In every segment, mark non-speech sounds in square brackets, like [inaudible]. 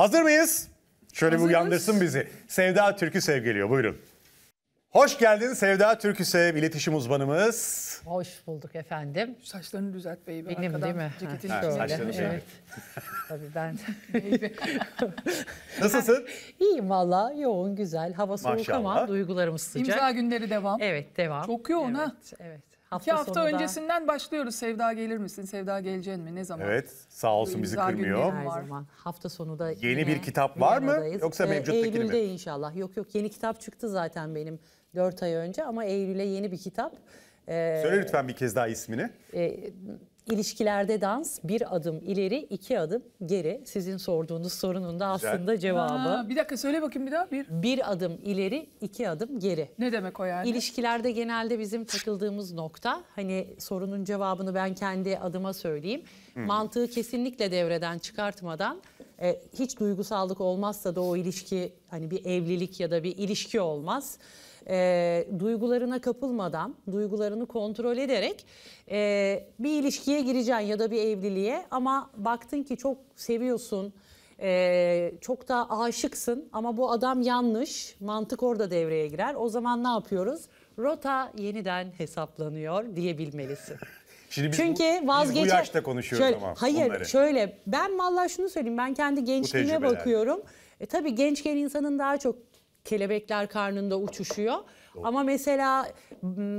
Hazır mıyız? Şöyle Hazırız. bir uyandırsın bizi. Sevda Türkü Sev geliyor buyurun. Hoş geldin Sevda Türkü Türküsev iletişim uzmanımız. Hoş bulduk efendim. Saçlarını düzelt beybi. Benim değil mi? Ceketin ha, şöyle. Saçlarını evet. [laughs] Tabii ben. [laughs] Nasılsın? [laughs] İyiyim valla yoğun güzel. Hava soğuk Maşallah. ama duygularımız sıcak. İmza günleri devam. Evet devam. Çok yoğun evet, ha. Evet. Hafta İki hafta sonunda. öncesinden başlıyoruz. Sevda gelir misin? Sevda geleceğin mi? Ne zaman? Evet sağ olsun bizi kırmıyor. Her zaman. Hafta sonu da Yeni yine bir kitap var mı? Yoksa Viyana'dayız. Ee, Yoksa mevcuttakini mi? Eylül'de inşallah. Yok yok yeni kitap çıktı zaten benim 4 ay önce ama Eylül'e yeni bir kitap. Ee, Söyle lütfen bir kez daha ismini. e, İlişkilerde dans bir adım ileri iki adım geri. Sizin sorduğunuz sorunun da aslında Güzel. cevabı. Ha, bir dakika söyle bakayım bir daha. Bir. bir adım ileri iki adım geri. Ne demek o yani? İlişkilerde genelde bizim takıldığımız nokta hani sorunun cevabını ben kendi adıma söyleyeyim. Hı. Mantığı kesinlikle devreden çıkartmadan e, hiç duygusallık olmazsa da o ilişki hani bir evlilik ya da bir ilişki olmaz e, duygularına kapılmadan, duygularını kontrol ederek e, bir ilişkiye gireceksin ya da bir evliliğe ama baktın ki çok seviyorsun, e, çok da aşıksın ama bu adam yanlış, mantık orada devreye girer. O zaman ne yapıyoruz? Rota yeniden hesaplanıyor diyebilmelisin. [laughs] Şimdi biz Çünkü bu, vazgeçer... biz bu yaşta konuşuyoruz şöyle, ama Hayır bunları. şöyle ben vallahi şunu söyleyeyim ben kendi gençliğime bakıyorum. E, tabii gençken insanın daha çok kelebekler karnında uçuşuyor. Ama mesela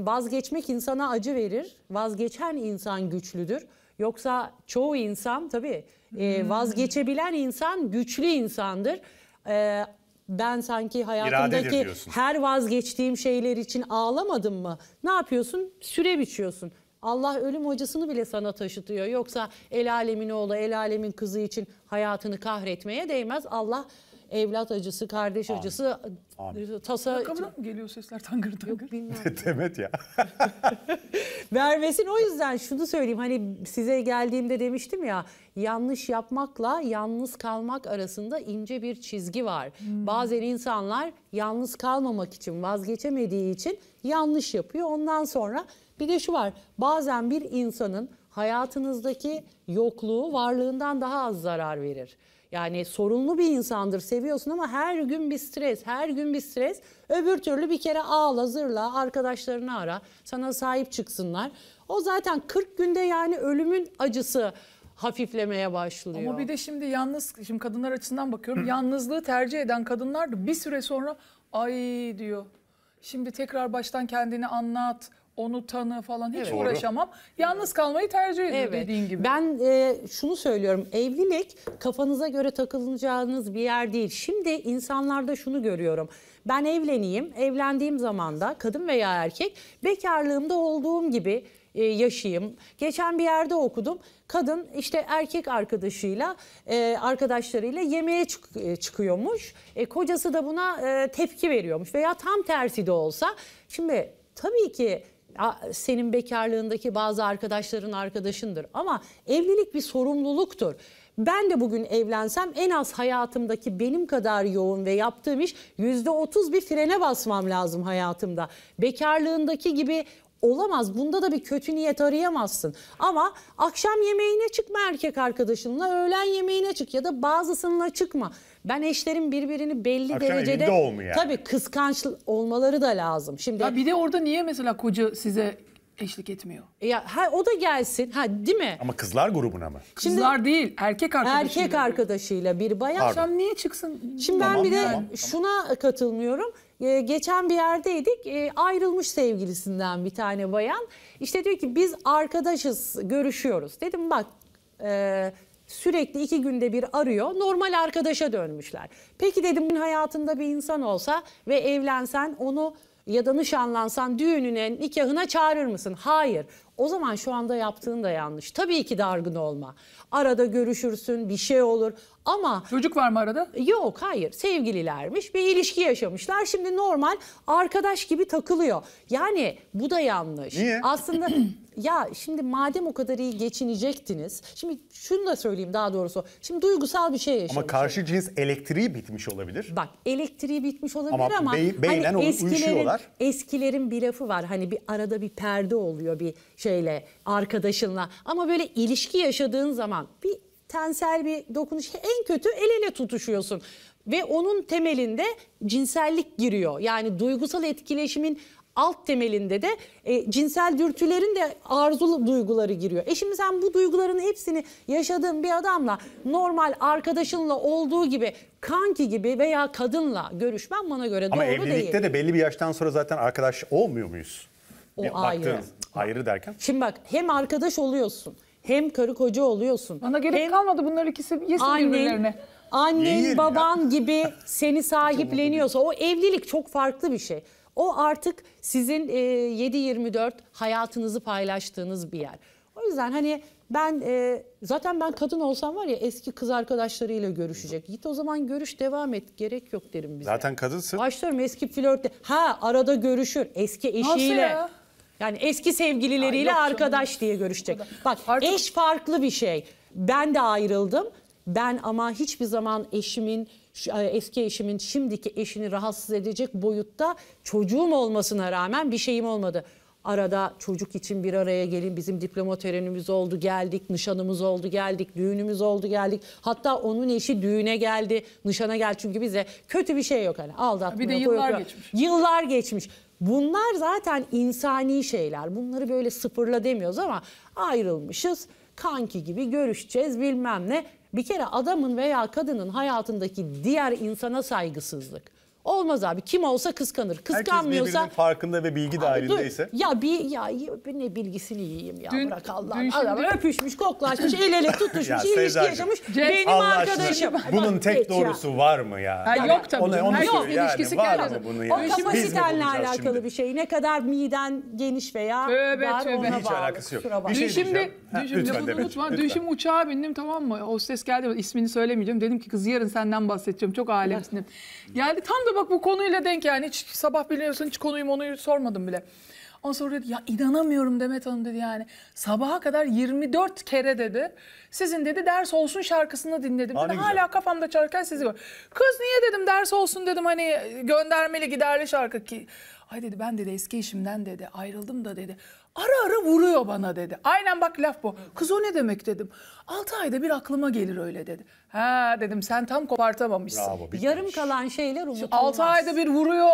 vazgeçmek insana acı verir. Vazgeçen insan güçlüdür. Yoksa çoğu insan tabii e, hmm. vazgeçebilen insan güçlü insandır. E, ben sanki hayatımdaki her vazgeçtiğim şeyler için ağlamadım mı? Ne yapıyorsun? Süre biçiyorsun. Allah ölüm hocasını bile sana taşıtıyor. Yoksa el alemin oğlu, el alemin kızı için hayatını kahretmeye değmez. Allah evlat acısı, kardeş Amin. acısı, Amin. E, tasa... Rakamına mı geliyor sesler tangır tangır? Yok bilmem. [laughs] Demet ya. [laughs] Vermesin o yüzden şunu söyleyeyim hani size geldiğimde demiştim ya yanlış yapmakla yalnız kalmak arasında ince bir çizgi var. Hmm. Bazen insanlar yalnız kalmamak için vazgeçemediği için yanlış yapıyor. Ondan sonra bir de şu var bazen bir insanın hayatınızdaki yokluğu varlığından daha az zarar verir. Yani sorunlu bir insandır seviyorsun ama her gün bir stres, her gün bir stres. Öbür türlü bir kere ağla hazırla arkadaşlarını ara sana sahip çıksınlar. O zaten 40 günde yani ölümün acısı hafiflemeye başlıyor. Ama bir de şimdi yalnız, şimdi kadınlar açısından bakıyorum. yalnızlığı tercih eden kadınlar da bir süre sonra ay diyor. Şimdi tekrar baştan kendini anlat onu tanı falan hiç evet. uğraşamam. Yalnız kalmayı tercih ediyor evet. dediğin gibi. Ben e, şunu söylüyorum. Evlilik kafanıza göre takılacağınız bir yer değil. Şimdi insanlarda şunu görüyorum. Ben evleneyim. Evlendiğim zaman da kadın veya erkek bekarlığımda olduğum gibi e, yaşayayım. Geçen bir yerde okudum. Kadın işte erkek arkadaşıyla, e, arkadaşlarıyla yemeğe çık, e, çıkıyormuş. E, kocası da buna e, tepki veriyormuş veya tam tersi de olsa. Şimdi tabii ki senin bekarlığındaki bazı arkadaşların arkadaşındır. Ama evlilik bir sorumluluktur. Ben de bugün evlensem en az hayatımdaki benim kadar yoğun ve yaptığım iş yüzde otuz bir frene basmam lazım hayatımda. Bekarlığındaki gibi olamaz. Bunda da bir kötü niyet arayamazsın. Ama akşam yemeğine çıkma erkek arkadaşınla, öğlen yemeğine çık ya da bazısınınla çıkma. Ben eşlerin birbirini belli Akşam derecede evinde yani. tabii kıskanç olmaları da lazım. Şimdi Ya bir de orada niye mesela koca size eşlik etmiyor? ya ha, o da gelsin. Ha değil mi? Ama kızlar grubuna mı? Şimdi Kızlar değil, erkek arkadaşı. erkek arkadaşıyla bir bayan Akşam niye çıksın? Şimdi ben bir de tamam, tamam. şuna katılmıyorum. Ee, geçen bir yerdeydik ee, ayrılmış sevgilisinden bir tane bayan. işte diyor ki biz arkadaşız görüşüyoruz. Dedim bak e, sürekli iki günde bir arıyor. Normal arkadaşa dönmüşler. Peki dedim hayatında bir insan olsa ve evlensen onu ya da nişanlansan düğününe, nikahına çağırır mısın? Hayır. O zaman şu anda yaptığın da yanlış. Tabii ki dargın olma. Arada görüşürsün, bir şey olur ama... Çocuk var mı arada? Yok, hayır. Sevgililermiş, bir ilişki yaşamışlar. Şimdi normal arkadaş gibi takılıyor. Yani bu da yanlış. Niye? Aslında [clears throat] ya şimdi madem o kadar iyi geçinecektiniz. Şimdi şunu da söyleyeyim daha doğrusu. Şimdi duygusal bir şey yaşamış. Ama karşı cins elektriği bitmiş olabilir. Bak elektriği bitmiş olabilir ama, ama bey, hani eskilerin, eskilerin bir lafı var. Hani bir arada bir perde oluyor bir şeyle arkadaşınla. Ama böyle ilişki yaşadığın zaman bir tensel bir dokunuş en kötü el ele tutuşuyorsun ve onun temelinde cinsellik giriyor. Yani duygusal etkileşimin alt temelinde de e, cinsel dürtülerin de arzulu duyguları giriyor. E şimdi sen bu duyguların hepsini yaşadığın bir adamla normal arkadaşınla olduğu gibi kanki gibi veya kadınla görüşmen bana göre doğru Ama değil. Ama evlilikte de belli bir yaştan sonra zaten arkadaş olmuyor muyuz? O bir ayrı. Baktığın, ayrı derken? Şimdi bak hem arkadaş oluyorsun hem karı koca oluyorsun. Bana gerek hem kalmadı bunlar ikisi yesin annen, birbirlerine. Annen baban ya. gibi [laughs] seni sahipleniyorsa o evlilik çok farklı bir şey. O artık sizin e, 7-24 hayatınızı paylaştığınız bir yer. O yüzden hani ben e, zaten ben kadın olsam var ya eski kız arkadaşlarıyla görüşecek. Git o zaman görüş devam et gerek yok derim bize. Zaten kadınsın. başlıyorum eski flörtle. Ha arada görüşür eski eşiyle. Nasıl ya? Yani eski sevgilileriyle ya arkadaş diye görüşecek. Bak Artık... eş farklı bir şey. Ben de ayrıldım. Ben ama hiçbir zaman eşimin e, eski eşimin şimdiki eşini rahatsız edecek boyutta çocuğum olmasına rağmen bir şeyim olmadı. Arada çocuk için bir araya gelin bizim diploma törenimiz oldu geldik, nişanımız oldu geldik, düğünümüz oldu geldik. Hatta onun eşi düğüne geldi, nişana gel çünkü bize kötü bir şey yok hani aldatmıyor. Bir de yıllar geçmiş. Yıllar geçmiş. Bunlar zaten insani şeyler. Bunları böyle sıfırla demiyoruz ama ayrılmışız kanki gibi görüşeceğiz bilmem ne. Bir kere adamın veya kadının hayatındaki diğer insana saygısızlık. Olmaz abi. Kim olsa kıskanır. Kıskanmıyorsa Herkes farkında ve bilgi dahilindeyse. Ya bir ya ne bilgisini yiyeyim ya dün, bırak Allah'ım. Dün Adam şimdi... öpüşmüş, koklaşmış, el ele [laughs] tutuşmuş, ya, ilişki Sezar'cığım, yaşamış. Benim Allah arkadaşım. bunun Bak, tek doğrusu ya. var mı ya? Ha, yok tabii. Ona, onu Herkesin yani, ilişkisi var mı bunu ya? O kapasitenle alakalı şimdi? bir şey. Ne kadar miden geniş veya tövbe, var tövbe. ona Hiç bağlı. alakası yok. Bir şey dün şimdi, dün şimdi unutma. Dün şimdi uçağa bindim tamam mı? O ses geldi. ismini söylemeyeceğim. Dedim ki kız yarın senden bahsedeceğim. Çok alemsin. Geldi tam da da bak bu konuyla denk yani hiç sabah biliyorsun hiç konuyu onu sormadım bile. Ondan sonra dedi ya inanamıyorum Demet Hanım dedi yani. Sabaha kadar 24 kere dedi. Sizin dedi ders olsun şarkısını dinledim. dedi, hala kafamda çarken sizi gör. Kız niye dedim ders olsun dedim hani e, göndermeli giderli şarkı ki. Ay dedi ben dedi eski işimden dedi ayrıldım da dedi. Ara ara vuruyor bana dedi. Aynen bak laf bu. Kız o ne demek dedim. Altı ayda bir aklıma gelir öyle dedi. Ha dedim sen tam kopartamamışsın. Bravo, Yarım kalan şeyler unutulmaz. Altı ayda bir vuruyor.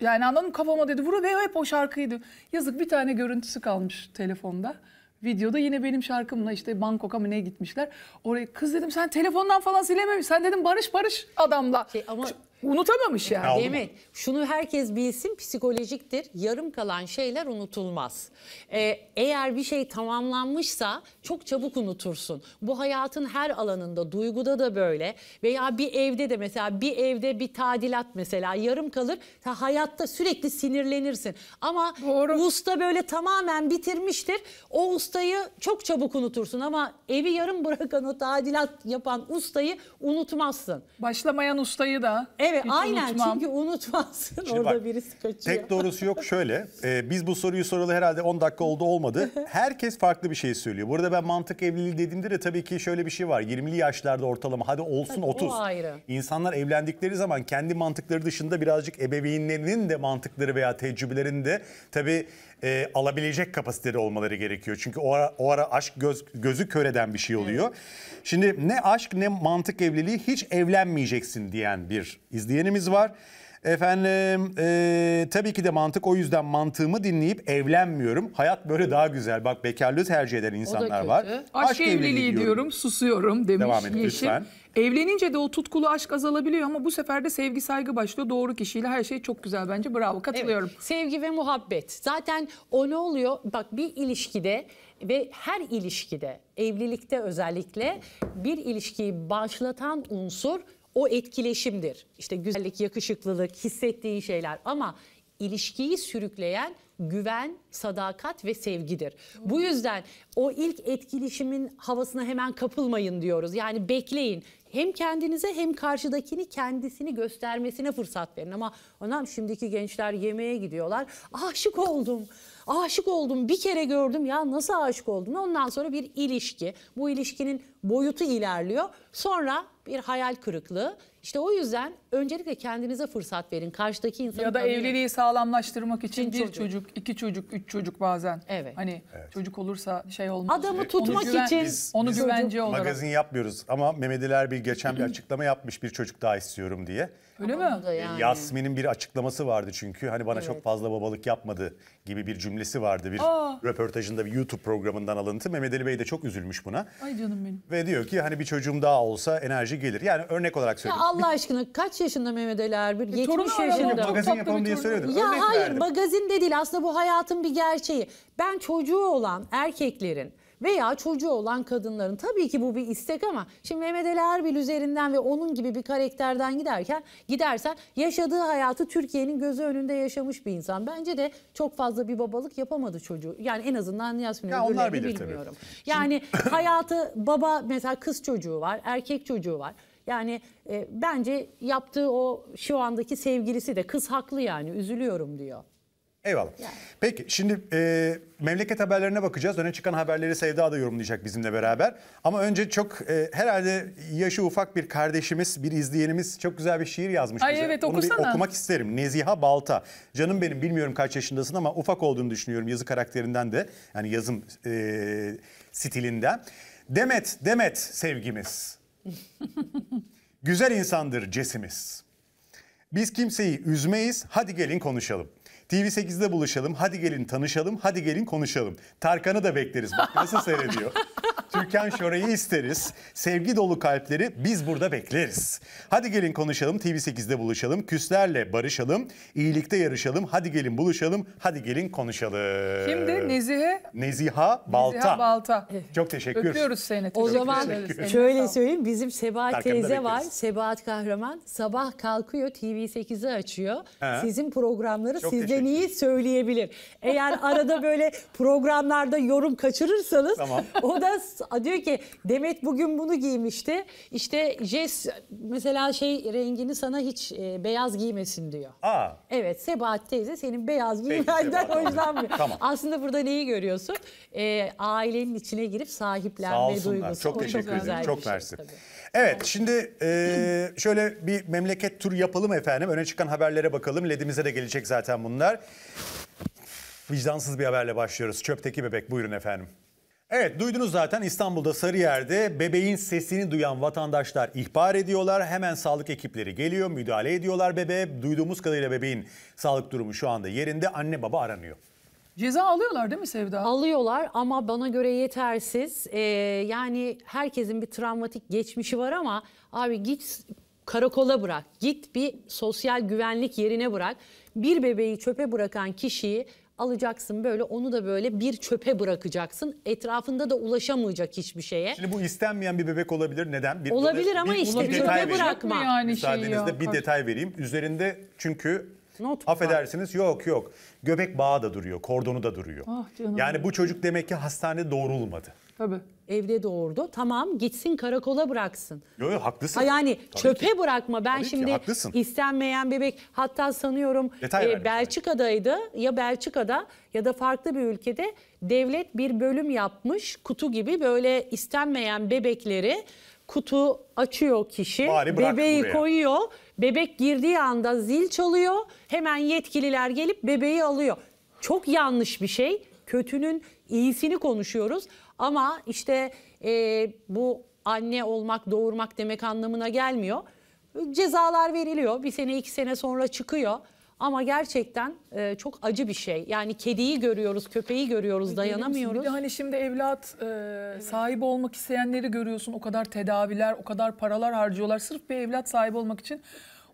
Yani anladım kafama dedi vuruyor ve hep o şarkıydı. Yazık bir tane görüntüsü kalmış telefonda videoda yine benim şarkımla işte Bangkok'a mı ne gitmişler. Oraya kız dedim sen telefondan falan silememiş. Sen dedim barış barış adamla. Şey ama Unutamamış yani. Ya, Evet. Şunu herkes bilsin psikolojiktir. Yarım kalan şeyler unutulmaz. Ee, eğer bir şey tamamlanmışsa çok çabuk unutursun. Bu hayatın her alanında, duyguda da böyle veya bir evde de mesela bir evde bir tadilat mesela yarım kalır. Ta hayatta sürekli sinirlenirsin. Ama Doğru. usta böyle tamamen bitirmiştir. O ustayı çok çabuk unutursun ama evi yarım bırakan o tadilat yapan ustayı unutmazsın. Başlamayan ustayı da. Evet. Evet Hiç aynen unutmam. çünkü unutmazsın Şimdi orada bak, birisi kaçıyor. Tek doğrusu yok şöyle e, biz bu soruyu soralı herhalde 10 dakika oldu olmadı. [laughs] Herkes farklı bir şey söylüyor. Burada ben mantık evliliği dediğimde de tabii ki şöyle bir şey var. 20'li yaşlarda ortalama hadi olsun tabii, 30. ayrı. İnsanlar evlendikleri zaman kendi mantıkları dışında birazcık ebeveynlerinin de mantıkları veya tecrübelerinde tabii e, alabilecek kapasitede olmaları gerekiyor. Çünkü o ara, o ara aşk göz, gözü kör eden bir şey oluyor. Evet. Şimdi ne aşk ne mantık evliliği hiç evlenmeyeceksin diyen bir izleyenimiz var. Efendim e, tabii ki de mantık o yüzden mantığımı dinleyip evlenmiyorum. Hayat böyle daha güzel. Bak bekarlığı tercih eden insanlar var. Aşk, aşk evliliği, evliliği diyorum. diyorum susuyorum demiş Devam edin, Yeşil. Lütfen. Evlenince de o tutkulu aşk azalabiliyor ama bu sefer de sevgi saygı başlıyor. Doğru kişiyle her şey çok güzel bence. Bravo katılıyorum. Evet, sevgi ve muhabbet. Zaten o ne oluyor? Bak bir ilişkide ve her ilişkide evlilikte özellikle bir ilişkiyi başlatan unsur o etkileşimdir. İşte güzellik, yakışıklılık, hissettiğin şeyler ama ilişkiyi sürükleyen güven, sadakat ve sevgidir. Hmm. Bu yüzden o ilk etkileşimin havasına hemen kapılmayın diyoruz. Yani bekleyin. Hem kendinize hem karşıdakini kendisini göstermesine fırsat verin. Ama anam şimdiki gençler yemeğe gidiyorlar. Aşık oldum. Aşık oldum. Bir kere gördüm. Ya nasıl aşık oldum? Ondan sonra bir ilişki. Bu ilişkinin boyutu ilerliyor. Sonra bir hayal kırıklığı işte o yüzden öncelikle kendinize fırsat verin. Karşıdaki insanı Ya da tanıyın. evliliği sağlamlaştırmak için bir çocuk. iki çocuk, üç çocuk bazen. Evet. Hani Evet. çocuk olursa şey olmaz. Adamı tutmak güven- için Biz- onu biz güvence olarak. Magazin yapmıyoruz ama Memediler bir geçen bir açıklama yapmış bir çocuk daha istiyorum diye. Öyle mi? yani. Yasmin'in bir açıklaması vardı çünkü hani bana çok fazla babalık yapmadı gibi bir cümlesi vardı. Bir röportajında bir YouTube programından alıntı. Mehmet Ali Bey de çok üzülmüş buna. Ay canım benim. Ve diyor ki hani bir çocuğum daha olsa enerji gelir. Yani örnek olarak söylüyorum. Allah aşkına kaç yaşında Mehmet Ali Erbil? E, bir 70 yaşında. Magazin yapalım diye söyledim. Ya Örnek hayır verdim. magazinde değil aslında bu hayatın bir gerçeği. Ben çocuğu olan erkeklerin veya çocuğu olan kadınların tabii ki bu bir istek ama şimdi Mehmet Ali Erbil üzerinden ve onun gibi bir karakterden giderken gidersen yaşadığı hayatı Türkiye'nin gözü önünde yaşamış bir insan. Bence de çok fazla bir babalık yapamadı çocuğu. Yani en azından Yasmin ya onlar bilmiyorum. Tabii. Yani şimdi... hayatı baba mesela kız çocuğu var, erkek çocuğu var. Yani e, bence yaptığı o şu andaki sevgilisi de kız haklı yani üzülüyorum diyor. Eyvallah. Yani. Peki şimdi e, memleket haberlerine bakacağız. Öne çıkan haberleri Sevda da yorumlayacak bizimle beraber. Ama önce çok e, herhalde yaşı ufak bir kardeşimiz, bir izleyenimiz çok güzel bir şiir yazmış Ay bize. Evet, Onu bir okumak isterim. Neziha Balta. Canım benim bilmiyorum kaç yaşındasın ama ufak olduğunu düşünüyorum yazı karakterinden de. Yani yazım e, stilinden. Demet, Demet sevgimiz. Güzel insandır Cesimiz. Biz kimseyi üzmeyiz. Hadi gelin konuşalım. TV8'de buluşalım. Hadi gelin tanışalım. Hadi gelin konuşalım. Tarkan'ı da bekleriz. Bak nasıl [laughs] seyrediyor. Türkan Şoray'ı isteriz. Sevgi dolu kalpleri biz burada bekleriz. Hadi gelin konuşalım. TV8'de buluşalım. Küslerle barışalım. iyilikte yarışalım. Hadi gelin buluşalım. Hadi gelin konuşalım. Kimdi? Nezihe? Neziha Balta. Neziha Balta. Çok teşekkür. Öpüyoruz seni. O zaman şöyle söyleyeyim. Bizim Sebahat teyze var. Sebahat Kahraman. Sabah kalkıyor TV8'i açıyor. He. Sizin programları Çok sizde Yeni'yi söyleyebilir. Eğer arada böyle programlarda yorum kaçırırsanız tamam. [laughs] o da diyor ki Demet bugün bunu giymişti. İşte Jess mesela şey rengini sana hiç e, beyaz giymesin diyor. Aa. Evet Sebahat teyze senin beyaz giymenden hoşlanmıyor. tamam. Aslında burada neyi görüyorsun? E, ailenin içine girip sahiplenme Sağ olsunlar. duygusu. Çok teşekkür ederim. Çok şey mersi. Şey, Evet şimdi e, şöyle bir memleket tur yapalım efendim. Öne çıkan haberlere bakalım. LED'imize de gelecek zaten bunlar. Vicdansız bir haberle başlıyoruz. Çöpteki bebek buyurun efendim. Evet duydunuz zaten İstanbul'da Sarıyer'de bebeğin sesini duyan vatandaşlar ihbar ediyorlar. Hemen sağlık ekipleri geliyor müdahale ediyorlar bebeğe. Duyduğumuz kadarıyla bebeğin sağlık durumu şu anda yerinde anne baba aranıyor. Ceza alıyorlar değil mi Sevda? Alıyorlar ama bana göre yetersiz. Ee, yani herkesin bir travmatik geçmişi var ama abi git karakola bırak. Git bir sosyal güvenlik yerine bırak. Bir bebeği çöpe bırakan kişiyi alacaksın böyle onu da böyle bir çöpe bırakacaksın. Etrafında da ulaşamayacak hiçbir şeye. Şimdi bu istenmeyen bir bebek olabilir. Neden? Bir, olabilir bir, ama bir, işte çöpe bırakma. Yani şey Müsaadenizle şey bir detay vereyim. Üzerinde çünkü Not Affedersiniz var. yok yok. Göbek bağı da duruyor, kordonu da duruyor. Ah canım. Yani bu çocuk demek ki hastanede doğrulmadı. Tabii. Evde doğurdu. Tamam gitsin karakola bıraksın. Yok yok haklısın. Ha yani Tabii çöpe ki. bırakma. Ben Tabii şimdi ki, haklısın. istenmeyen bebek hatta sanıyorum e, Belçika'daydı. Yani. Ya Belçika'da ya da farklı bir ülkede devlet bir bölüm yapmış kutu gibi böyle istenmeyen bebekleri kutu açıyor kişi. Bari bebeği buraya. koyuyor Bebek girdiği anda zil çalıyor. Hemen yetkililer gelip bebeği alıyor. Çok yanlış bir şey. Kötünün iyisini konuşuyoruz. Ama işte e, bu anne olmak, doğurmak demek anlamına gelmiyor. Cezalar veriliyor. Bir sene, iki sene sonra çıkıyor. Ama gerçekten e, çok acı bir şey. Yani kediyi görüyoruz, köpeği görüyoruz, dayanamıyoruz. E, bir de hani şimdi evlat e, sahibi olmak isteyenleri görüyorsun. O kadar tedaviler, o kadar paralar harcıyorlar. Sırf bir evlat sahibi olmak için.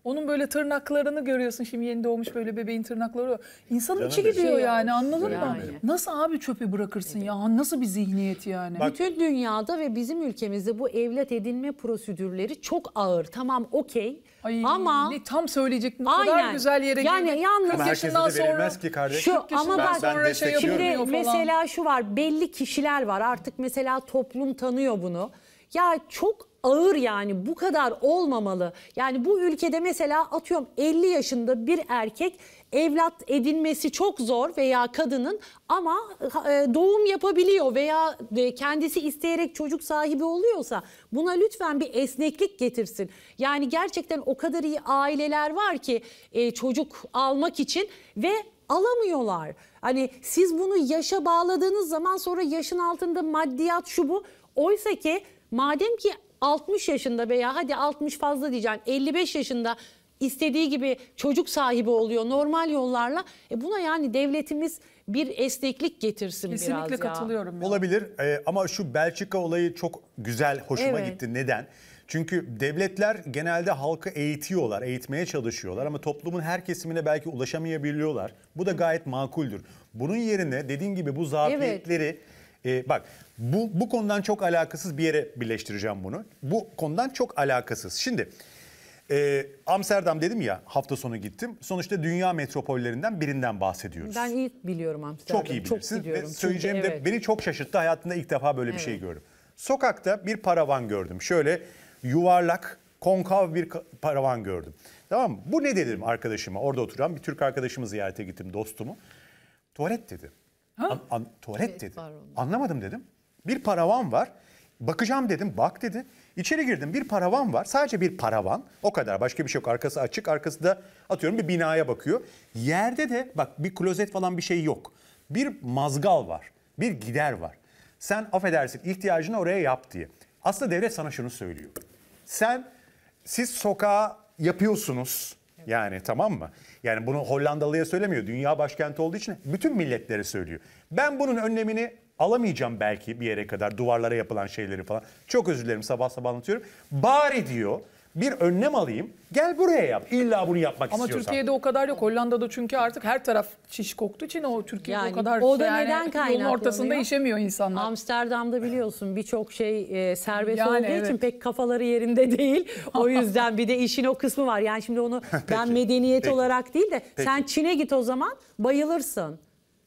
Onun böyle tırnaklarını görüyorsun şimdi yeni doğmuş böyle bebeğin tırnakları. İnsanın içi gidiyor Şey yani anladın mı? Nasıl abi çöpe bırakırsın ya? Nasıl bir zihniyet yani? Bak- Bütün dünyada ve bizim ülkemizde bu evlat edinme prosedürleri çok ağır. Tamam okey ama ne, tam söyleyecektim. O kadar Aynen. güzel yere Yani girdik. yalnız- Ama Kırk yaşından verilmez ki kardeş. Şu Kırk yaşından bak Ben şey destekliyorum. şimdi falan. mesela şu var belli kişiler var artık mesela toplum tanıyor bunu. Ya çok ağır yani bu kadar olmamalı. Yani bu ülkede mesela atıyorum 50 yaşında bir erkek evlat edinmesi çok zor veya kadının ama e, doğum yapabiliyor veya e, kendisi isteyerek çocuk sahibi oluyorsa buna lütfen bir esneklik getirsin. Yani gerçekten o kadar iyi aileler var ki e, çocuk almak için ve alamıyorlar. Hani siz bunu yaşa bağladığınız zaman sonra yaşın altında maddiyat şu bu. Oysa ki madem ki 60 yaşında veya hadi 60 fazla diyeceğim 55 yaşında istediği gibi çocuk sahibi oluyor normal yollarla. E buna yani devletimiz bir esneklik getirsin Kesinlikle biraz Kesinlikle katılıyorum. Ya. Olabilir ee, ama şu Belçika olayı çok güzel, hoşuma evet. gitti. Neden? Çünkü devletler genelde halkı eğitiyorlar, eğitmeye çalışıyorlar ama toplumun her kesimine belki ulaşamayabiliyorlar. Bu da gayet makuldür. Bunun yerine dediğin gibi bu zafiyetleri... Evet e, bak bu, bu konudan çok alakasız bir yere birleştireceğim bunu. Bu konudan çok alakasız. Şimdi e, Amsterdam dedim ya hafta sonu gittim. Sonuçta dünya metropollerinden birinden bahsediyoruz. Ben iyi biliyorum Amsterdam. Çok iyi bilirsin. Çok Ve söyleyeceğim Çünkü, de evet. beni çok şaşırttı. Hayatımda ilk defa böyle evet. bir şey gördüm. Sokakta bir paravan gördüm. Şöyle yuvarlak, konkav bir paravan gördüm. Tamam mı? Bu ne dedim arkadaşıma? Orada oturan bir Türk arkadaşımı ziyarete gittim, dostumu. Tuvalet dedi. An, an, tuvalet evet, şey, dedi. Anlamadım dedim. Bir paravan var. Bakacağım dedim. Bak dedi. İçeri girdim. Bir paravan var. Sadece bir paravan. O kadar. Başka bir şey yok. Arkası açık. Arkası da atıyorum bir binaya bakıyor. Yerde de bak bir klozet falan bir şey yok. Bir mazgal var. Bir gider var. Sen affedersin ihtiyacını oraya yap diye. Aslında devlet sana şunu söylüyor. Sen siz sokağa yapıyorsunuz yani tamam mı? Yani bunu Hollandalıya söylemiyor. Dünya başkenti olduğu için bütün milletlere söylüyor. Ben bunun önlemini alamayacağım belki bir yere kadar duvarlara yapılan şeyleri falan. Çok özür dilerim sabah sabah anlatıyorum. Bari diyor bir önlem alayım. Gel buraya yap. İlla bunu yapmak Ama istiyorsan. Ama Türkiye'de o kadar yok. Hollanda'da çünkü artık her taraf şiş koktuğu için o Türkiye'de yani, o kadar o da neden kaynaklanıyor? Yolun ortasında işemiyor insanlar. Amsterdam'da biliyorsun birçok şey e, serbest yani, olduğu evet. için pek kafaları yerinde değil. O [laughs] yüzden bir de işin o kısmı var. Yani şimdi onu [laughs] Peki. ben medeniyet Peki. olarak değil de Peki. sen Çin'e git o zaman bayılırsın.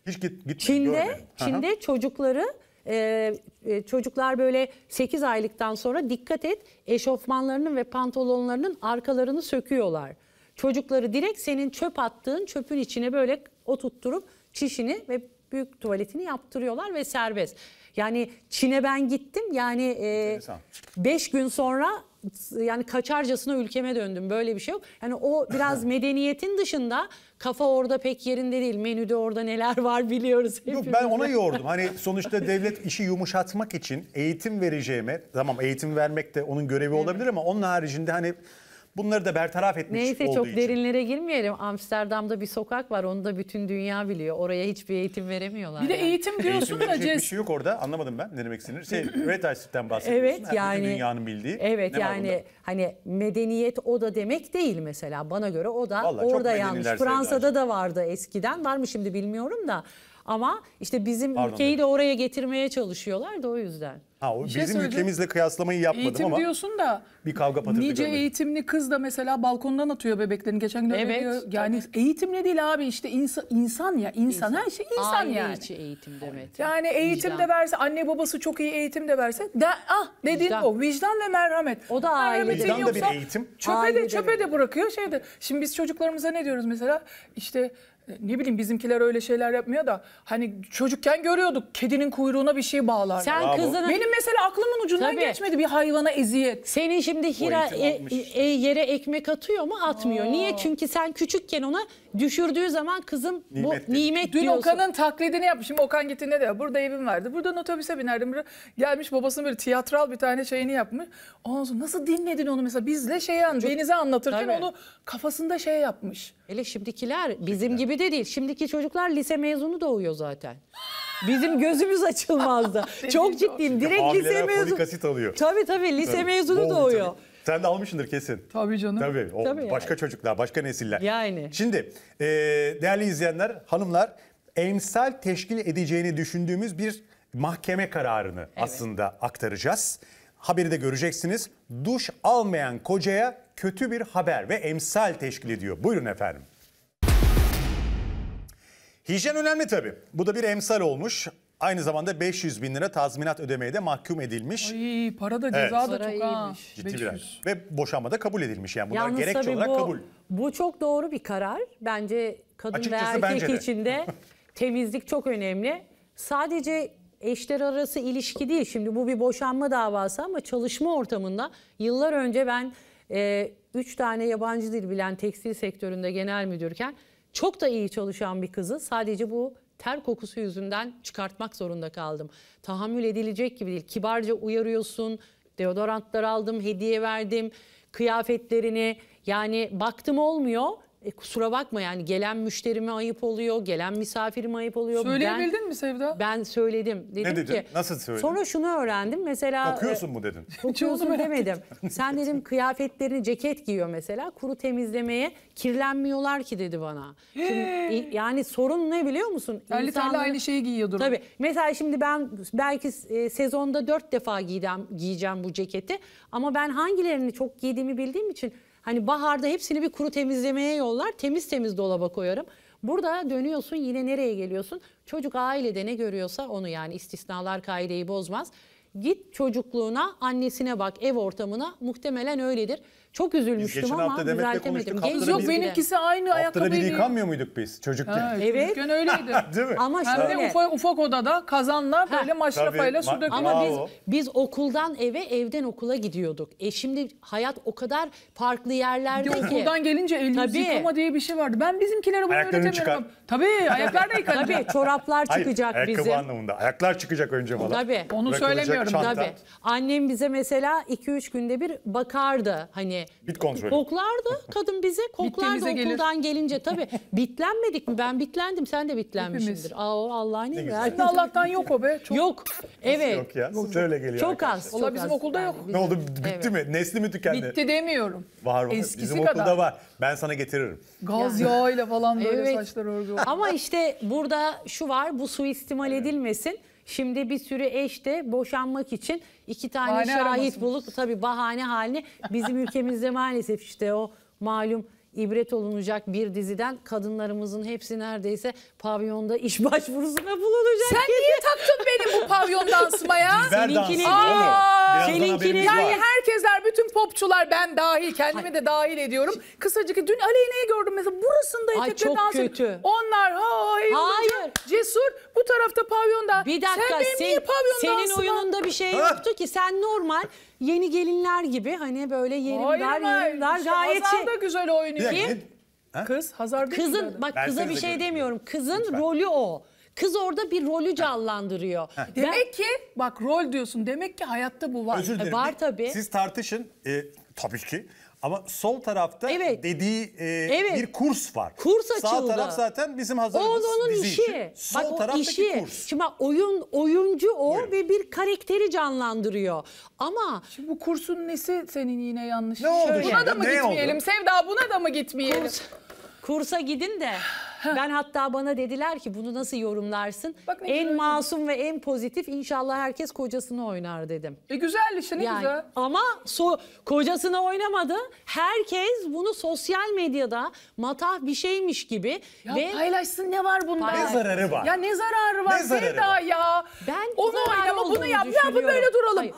Hiç git, git Çin'de Çin'de çocukları ee, e, çocuklar böyle 8 aylıktan sonra dikkat et eşofmanlarının ve pantolonlarının arkalarını söküyorlar. Çocukları direkt senin çöp attığın çöpün içine böyle oturtturup çişini ve büyük tuvaletini yaptırıyorlar ve serbest. Yani Çin'e ben gittim yani 5 e, beş gün sonra yani kaçarcasına ülkeme döndüm böyle bir şey yok. Yani o biraz [laughs] medeniyetin dışında kafa orada pek yerinde değil. Menüde orada neler var biliyoruz hepimiz. Yok ben ona yordum. Hani sonuçta devlet işi yumuşatmak için eğitim vereceğime tamam eğitim vermek de onun görevi olabilir ama onun haricinde hani Bunları da bertaraf etmiş Neyse, olduğu için. Neyse çok derinlere girmeyelim. Amsterdam'da bir sokak var. Onu da bütün dünya biliyor. Oraya hiçbir eğitim veremiyorlar. Bir de yani. eğitim diyorsun da Bir şey yok orada. Anlamadım ben. Ne demek istediğini. Şey, Öğretmenlikten [clears throat] bahsediyorsun. Evet yani. yani dünyanın bildiği. Evet ne yani hani medeniyet o da demek değil mesela. Bana göre o da Vallahi orada yanlış. Fransa'da da vardı eskiden. Var mı şimdi bilmiyorum da. Ama işte bizim Pardon, ülkeyi de oraya getirmeye çalışıyorlar da o yüzden. Ha, o Bir şey bizim ülkemizle kıyaslamayı yapmadım Eğitim ama. diyorsun da bir kavga patırdı nice görmedim. eğitimli kız da mesela balkondan atıyor bebeklerini. Geçen gün evet, diyor. Yani tabii. eğitimli değil abi işte insan, insan ya insan, insan. her şey insan Aile yani. içi eğitim demek. Yani eğitim vicdan. de verse anne babası çok iyi eğitim de verse de, ah dediğin vicdan. o vicdan ve merhamet. O da aile. Vicdan yoksa, da bir eğitim. Çöpe de çöpe de, de bırakıyor şeyde. Şimdi biz çocuklarımıza ne diyoruz mesela işte e, ne bileyim bizimkiler öyle şeyler yapmıyor da hani çocukken görüyorduk kedinin kuyruğuna bir şey bağlar. Sen Bravo. kızının... Benim mesela aklımın ucundan Tabii. geçmedi bir hayvana eziyet. Senin şimdi Hira e, e, yere ekmek atıyor mu? Atmıyor. Aa. Niye? Çünkü sen küçükken ona düşürdüğü zaman kızım nimet, bu, nimet Dün diyorsun. Okan'ın taklidini yapmış. Şimdi Okan gittiğinde de burada evim vardı. Buradan otobüse binerdim. gelmiş babasının bir tiyatral bir tane şeyini yapmış. Ondan sonra nasıl dinledin onu mesela bizle şeyi Çocuk, Deniz'e anlatırken tabii. onu kafasında şey yapmış. Hele şimdikiler bizim gibi de değil. Şimdiki çocuklar lise mezunu doğuyor zaten. Bizim gözümüz açılmazdı. [laughs] Çok ciddiyim. Direkt lise mezunu. kasit alıyor. Tabii tabii lise Tabii. mezunu Doğru, doğuyor. Sen de almışsındır kesin. Tabii canım. Tabii. O Tabii yani. başka çocuklar, başka nesiller. Yani. Şimdi e, değerli izleyenler, hanımlar emsal teşkil edeceğini düşündüğümüz bir mahkeme kararını aslında aktaracağız haberi de göreceksiniz. Duş almayan kocaya kötü bir haber ve emsal teşkil ediyor. Buyurun efendim. Hijyen önemli tabii. Bu da bir emsal olmuş. Aynı zamanda 500 bin lira tazminat ödemeye de mahkum edilmiş. Ay para da ceza evet. da çok Para ha. iyiymiş. Ciddi bir Ve boşanma da kabul edilmiş yani bunlar Yalnız gerekçe olarak bu, kabul. bu çok doğru bir karar. Bence kadın Açıkçası ve erkek içinde. [laughs] temizlik çok önemli. Sadece eşler arası ilişki değil. Şimdi bu bir boşanma davası ama çalışma ortamında yıllar önce ben 3 e, üç tane yabancı dil bilen tekstil sektöründe genel müdürken çok da iyi çalışan bir kızı sadece bu ter kokusu yüzünden çıkartmak zorunda kaldım. Tahammül edilecek gibi değil. Kibarca uyarıyorsun, deodorantlar aldım, hediye verdim, kıyafetlerini yani baktım olmuyor e kusura bakma yani gelen müşterime ayıp oluyor, gelen misafirime ayıp oluyor. Söyleyebildin ben, mi Sevda? Ben söyledim. Dedim ne dedin? Ki, Nasıl söyledin? Sonra şunu öğrendim mesela. Kokuyorsun e, mu dedin? Kokuyorsun demedim. Sen dedim [laughs] kıyafetlerini ceket giyiyor mesela kuru temizlemeye kirlenmiyorlar ki dedi bana. Şimdi, [gasps] yani sorun ne biliyor musun? Terli terli aynı şeyi giyiyordur. Tabii. Mesela şimdi ben belki e, sezonda dört defa giyeceğim, giyeceğim bu ceketi ama ben hangilerini çok giydiğimi bildiğim için Hani baharda hepsini bir kuru temizlemeye yollar. Temiz temiz dolaba koyarım. Burada dönüyorsun yine nereye geliyorsun? Çocuk ailede ne görüyorsa onu yani istisnalar kaideyi bozmaz. Git çocukluğuna, annesine bak, ev ortamına muhtemelen öyledir. Çok üzülmüştüm geçen ama hafta Demet'le konuştuk. yok bir, benimkisi aynı ayakkabıydı. Haftada bir yıkanmıyor muyduk biz çocukken? Ha, evet. Çocukken öyleydi. [laughs] Değil mi? Ama Hem de ufak, ufak odada kazanla böyle maşrapayla su döküyor. Ama biz, biz okuldan eve evden okula gidiyorduk. E şimdi hayat o kadar farklı yerlerde ki. Okuldan gelince elimizi Tabii. yıkama diye bir şey vardı. Ben bizimkilere bunu Ayaklarını öğretemiyorum. Çıkar. Tabii ayaklar da yıkanacak. Tabii çoraplar çıkacak Hayır, bizim. Ayakkabı anlamında. Ayaklar çıkacak önce falan. Tabii. Onu söylemiyorum. Tabii. Annem bize mesela 2-3 günde bir bakardı. Hani bit kontrolü. koklardı kadın bize koklardı Bittiğimize gelir. okuldan gelince tabii bitlenmedik mi ben bitlendim sen de bitlenmişsindir. Aa o Allah'ın Ne Allah'tan yok o be. Çok Yok. Evet. Yok ya. Şöyle geliyor. Çok arkadaşlar. az. Valla çok bizim az. okulda yok. Ne oldu? Bitti Evet. mi? Nesli mi tükendi? Bitti demiyorum. Var var. Eskisi Bizim kadar. okulda var. Ben sana getiririm. Gaz yağıyla falan böyle Evet. saçlar örgü. Ama işte burada şu var bu suistimal edilmesin. Şimdi bir sürü eş de boşanmak için iki tane bahane şahit aramasın. bulup tabii bahane halini bizim ülkemizde maalesef işte o malum ibret olunacak bir diziden kadınlarımızın hepsi neredeyse pavyonda iş [laughs] başvurusuna bulunacak. Sen gibi. niye taktın beni bu pavyon dansıma ya? Seninkini Seninkini yani herkesler bütün popçular ben dahil kendimi Ay. de dahil ediyorum. Kısacık dün Aleyna'yı gördüm mesela burasında etekle dans Ay çok kötü. Onlar hay. Hayır. Cesur bu tarafta pavyonda. Bir dakika sen, sen, senin oyununda bir şey yoktu ki sen normal yeni gelinler gibi hani böyle yerimler yerimler şey, gayet Hazar da güzel oynuyor. Kim? Kız Hazar Kızın mi? bak ben kıza bir şey de demiyorum. Kızın Lütfen. rolü o. Kız orada bir rolü canlandırıyor. Ha. Ben... Demek ki bak rol diyorsun. Demek ki hayatta bu var. Özür e, dilerim. Var tabii. Siz tartışın. Ee, tabii ki. Ama sol tarafta evet. dediği e, evet. bir kurs var. Kurs açıldı. Sağ taraf zaten bizim hazırladığımız o onun işi. için. Sol bak, taraftaki işi. kurs. Şimdi bak, oyun oyuncu o Buyurun. ve bir karakteri canlandırıyor. Ama Şimdi bu kursun nesi senin yine yanlış? Ne oldu? Şöyle. Buna da mı ne gitmeyelim? Oldu? Sevda buna da mı gitmeyelim? Kurs... Kursa gidin de ben hatta bana dediler ki bunu nasıl yorumlarsın? Bak en güzel masum ve en pozitif inşallah herkes kocasını oynar dedim. E güzel işte ne Yani güzel. ama so kocasını oynamadı. Herkes bunu sosyal medyada matah bir şeymiş gibi Ya ve paylaşsın ne var bunda? Ne zararı var? Ya ne zararı var? Ne zararı Sevda var? ya. Ben Onu zarar oynama bunu yap. Ya bu böyle duralım. Hayır.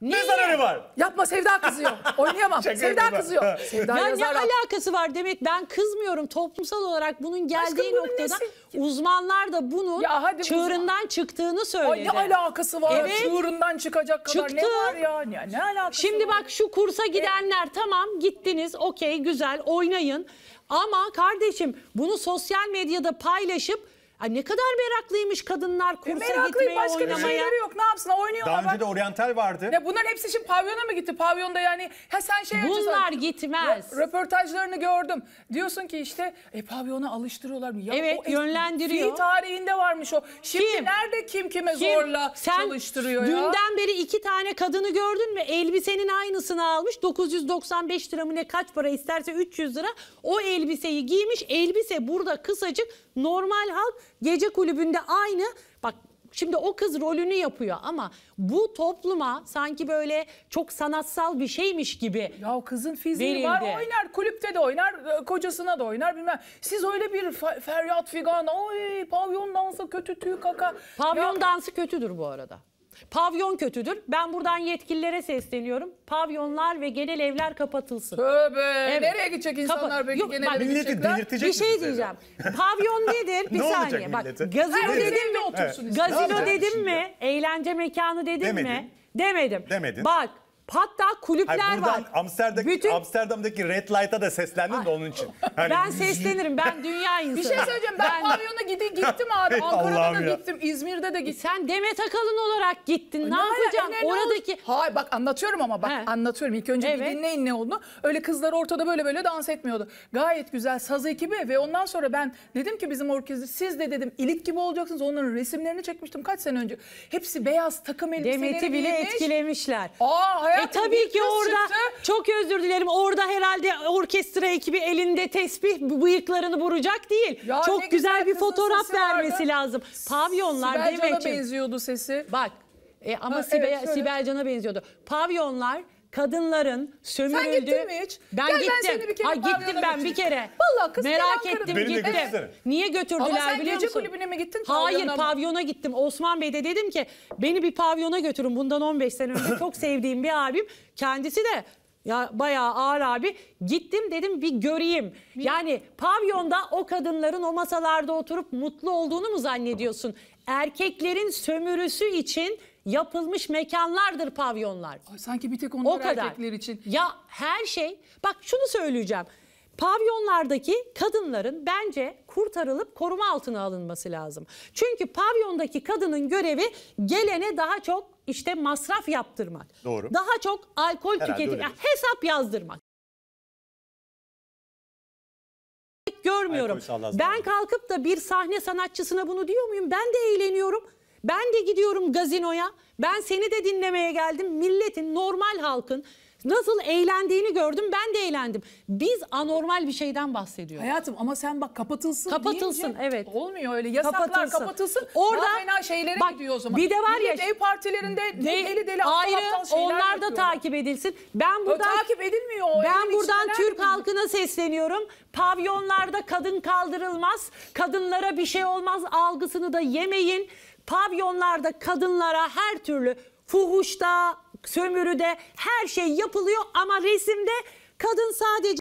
Ne zararı var? Yapma Sevda kızıyor. [laughs] Oynayamam. Sevda kızıyor. [laughs] Sevda Ya ne alakası var demek ben kızmıyorum. Toplumsal olarak bunun geldiği bunun noktada nesi? uzmanlar da bunun Ya hadi çığırından çıktığını Ay söyledi. ne alakası var? Evet. Çığırından çıkacak kadar Çıktı. ne var ya? Ne, alakası Şimdi var? bak şu kursa e- gidenler tamam gittiniz okey güzel oynayın. Ama kardeşim bunu sosyal medyada paylaşıp Ay ne kadar meraklıymış kadınlar kursa gitmeye Meraklı oynamaya. başka bir şeyleri yok ne yapsın oynuyorlar. Daha önce bak. de oryantal vardı. Ya bunlar hepsi şimdi pavyona mı gitti? Pavyonda yani ha sen şey Bunlar açısın, gitmez. Röportajlarını gördüm. Diyorsun ki işte e, pavyona alıştırıyorlar mı? Ya evet o, yönlendiriyor. Fi tarihinde varmış o. Şimdi kim? nerede kim kime kim? zorla sen çalıştırıyor dünden ya? Dünden beri iki tane kadını gördün mü? Elbisenin aynısını almış. 995 lira mı ne kaç para isterse 300 lira. O elbiseyi giymiş. Elbise burada kısacık normal halk Gece kulübünde aynı bak Şimdi o kız rolünü yapıyor ama bu topluma sanki böyle çok sanatsal bir şeymiş gibi. Ya kızın fiziği verildi. var oynar kulüpte de oynar e, kocasına da oynar bilmem. Siz öyle bir feryat figan oy pavyon dansı kötü tüy kaka. Pavyon ya... dansı kötüdür bu arada. Pavyon kötüdür. Ben buradan yetkililere sesleniyorum. Pavyonlar ve genel evler kapatılsın. Tövbe. Evet. Nereye gidecek insanlar Kapa peki Yok, genel bak, Milleti delirtecek Bir şey diyeceğim. Pavyon [laughs] nedir? Bir ne saniye. Millete? Bak, gazino evet. dedim mi? Evet. Gazino dedim mi? Eğlence mekanı dedim Demedin. mi? Demedim. Demedin. Bak Hatta kulüpler Hayır, var. Amsterdam'daki, Bütün... Amsterdam'daki Red Light'a da seslendim de onun için. Hani... Ben seslenirim. Ben dünya insanı. Bir şey söyleyeceğim. Ben, ben... pavyona gidi, gittim abi. [laughs] Ankara'da da ya. gittim. İzmir'de de gittim. Sen Demet Akalın olarak gittin. Ne, ne yapacaksın? Ya, Oradaki... Hayır bak anlatıyorum ama bak He. anlatıyorum. İlk önce evet. bir dinleyin ne olduğunu. Öyle kızlar ortada böyle böyle dans etmiyordu. Gayet güzel saz ekibi ve ondan sonra ben dedim ki bizim orkestra siz de dedim ilik gibi olacaksınız. Onların resimlerini çekmiştim kaç sene önce. Hepsi beyaz takım elbiseleri Demet'i bile etkilemişler. Aa hayat e tabii ki orada çıktı. çok özür dilerim. Orada herhalde orkestra ekibi elinde tesbih bu- bıyıklarını vuracak değil. Ya çok güzel güzel bir fotoğraf vermesi vardı. lazım. Pavyonlar Sibel Can'a benziyordu sesi. Bak e, ama Ha, Sibel, evet, Sibel Can'a benziyordu. Pavyonlar kadınların sömürüldüğü... Sen gittin mi hiç? Ben Gel gittim. Ben seni bir kere Ay, gittim ben bir kere. Vallahi kız Merak ettim Beni gittim. Niye götürdüler biliyor Ama sen gece musun? kulübüne mi gittin? Hayır pavyona, gittim. Osman Bey de dedim ki beni bir pavyona götürün. Bundan 15 sene önce çok [laughs] sevdiğim bir abim. Kendisi de ya bayağı ağır abi. Gittim dedim bir göreyim. Yani pavyonda o kadınların o masalarda oturup mutlu olduğunu mu zannediyorsun? Erkeklerin sömürüsü için yapılmış mekanlardır pavyonlar. Ay, sanki bir tek onlar o kadar. erkekler için. Ya her şey bak şunu söyleyeceğim. Pavyonlardaki kadınların bence kurtarılıp koruma altına alınması lazım. Çünkü pavyondaki kadının görevi gelene daha çok işte masraf yaptırmak. Doğru. Daha çok alkol tüketimi, yani hesap yazdırmak. görmüyorum. Ben kalkıp da bir sahne sanatçısına bunu diyor muyum? Ben de eğleniyorum. Ben de gidiyorum gazinoya. Ben seni de dinlemeye geldim. Milletin, normal halkın nasıl eğlendiğini gördüm. Ben de eğlendim. Biz anormal bir şeyden bahsediyoruz. Hayatım ama sen bak kapatılsın Kapatılsın deyince, evet. Olmuyor öyle. Yasaklar kapatılsın. kapatılsın Orada fena şeylere bak, gidiyor o zaman. Bir de var Millet ya. ev partilerinde de, deli deli ayrı, onlar da yapıyorlar. takip edilsin. Ben buradan o takip edilmiyor. O ben buradan Türk mi? halkına sesleniyorum. Pavyonlarda kadın kaldırılmaz. Kadınlara bir şey olmaz algısını da yemeyin. Pavyonlarda kadınlara her türlü fuhuşta, sömürüde her şey yapılıyor ama resimde kadın sadece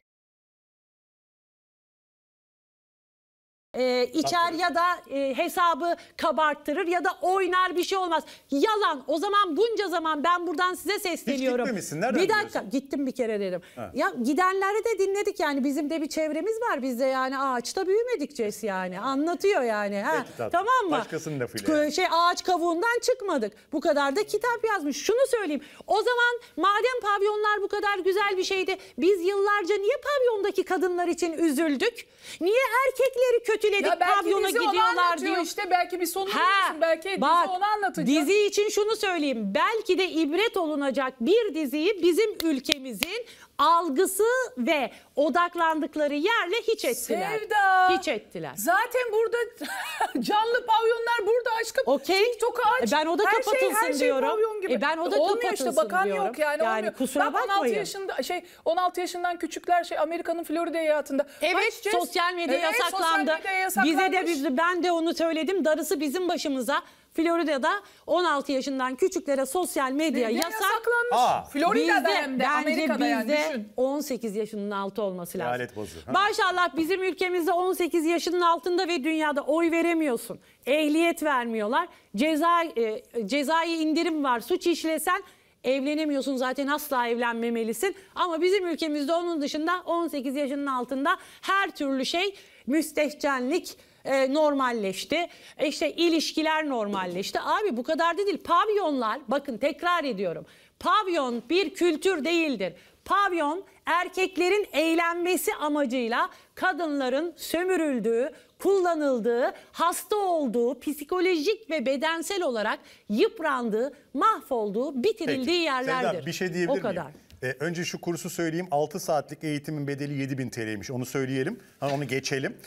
e, içer ya da e, hesabı kabarttırır ya da oynar bir şey olmaz. Yalan. O zaman bunca zaman ben buradan size sesleniyorum. gitmemişsin, nereden Bir dakika biliyorsun? gittim bir kere derim. Ha. Ya gidenleri de dinledik yani bizim de bir çevremiz var bizde yani ağaçta büyümedik büyümedikçesi yani anlatıyor yani. Ha. Peki, tamam mı? Başkasının lafıyla yani. Şey ağaç kavuğundan çıkmadık. Bu kadar da kitap yazmış. Şunu söyleyeyim. O zaman madem pavyonlar bu kadar güzel bir şeydi biz yıllarca niye pavyondaki kadınlar için üzüldük? Niye erkekleri kötüledik pavyona gidiyorlar diyor. işte belki bir sonuç olsun belki bak, dizi onu anlatacak. Dizi için şunu söyleyeyim. Belki de ibret olunacak bir diziyi bizim ülkemizin algısı ve odaklandıkları yerle hiç ettiler. Sevda. Hiç ettiler. Zaten burada [laughs] canlı pavyonlar burada aşkım. Okey. TikTok'u aç. E ben o da her kapatılsın şey, her şey diyorum. pavyon gibi. E ben o da olmuyor kapatılsın işte bakan diyorum. yok yani, yani olmuyor. Kusura ben 16 bakmayın. yaşında şey 16 yaşından küçükler şey Amerika'nın Florida eyaletinde. Evet Kaçacağız. Şey, sosyal medya yasaklandı. Bize de biz ben de onu söyledim. Darısı bizim başımıza. Florida'da 16 yaşından küçüklere sosyal medya Bizde yasak. Aa. Florida'da Bizde, hem de bence Amerika'da yani bizde düşün. 18 yaşının altı olması lazım. Lanet bozu. Maşallah bizim ülkemizde 18 yaşının altında ve dünyada oy veremiyorsun. Ehliyet vermiyorlar. Ceza e, cezai indirim var. Suç işlesen evlenemiyorsun zaten asla evlenmemelisin. Ama bizim ülkemizde onun dışında 18 yaşının altında her türlü şey müstehcenlik, e, normalleşti. E işte ilişkiler normalleşti. Abi bu kadar da değil. Pavyonlar bakın tekrar ediyorum. Pavyon bir kültür değildir. Pavyon erkeklerin eğlenmesi amacıyla kadınların sömürüldüğü, kullanıldığı, hasta olduğu, psikolojik ve bedensel olarak yıprandığı, mahvolduğu, bitirildiği Peki, yerlerdir. Seda, bir şey diyebilir o miyim? kadar. E, önce şu kursu söyleyeyim. 6 saatlik eğitimin bedeli 7000 TL'ymiş. Onu söyleyelim. Hani onu geçelim.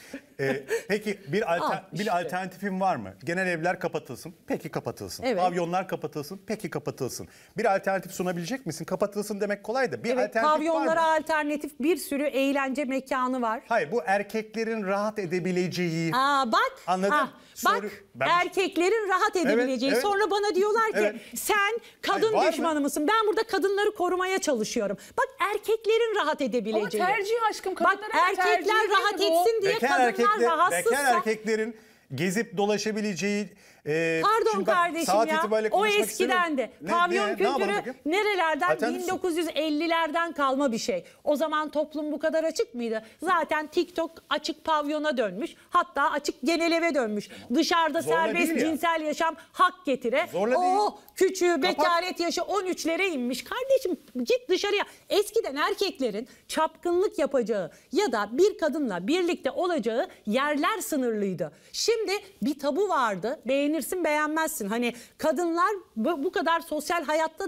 E, peki bir, alter, Al işte. bir alternatifim var mı? Genel evler kapatılsın. Peki kapatılsın. Evet. Pavyonlar kapatılsın. Peki kapatılsın. Bir alternatif sunabilecek misin? Kapatılsın demek kolay da. Bir evet, alternatif pavyonlara var mı? alternatif bir sürü eğlence mekanı var. Hayır bu erkeklerin rahat edebileceği. Aa bak. Anladın? Ah. Bak ben... erkeklerin rahat edebileceği. Evet, evet. Sonra bana diyorlar ki evet. sen kadın Hayır, düşmanı mı? mısın? Ben burada kadınları korumaya çalışıyorum. Bak erkeklerin rahat edebileceği. Ama tercih aşkım. Bak erkekler rahat etsin diye bekar kadınlar erkekle, rahatsızsa. Bekar erkeklerin gezip dolaşabileceği e, Pardon bak, kardeşim saat ya. O eskiden de. pavyon ne, kültürü ne nerelerden? 1950'lerden kalma bir şey. O zaman toplum bu kadar açık mıydı? Zaten TikTok açık pavyona dönmüş. Hatta açık genel eve dönmüş. Dışarıda Zorla serbest cinsel yaşam hak getire. Zorla o değil. küçüğü bekaret yaşı 13'lere inmiş. Kardeşim git dışarıya. Eskiden erkeklerin çapkınlık yapacağı ya da bir kadınla birlikte olacağı yerler sınırlıydı. Şimdi bir tabu vardı. Beğeni beğenirsin beğenmezsin. Hani kadınlar bu, bu kadar sosyal hayatta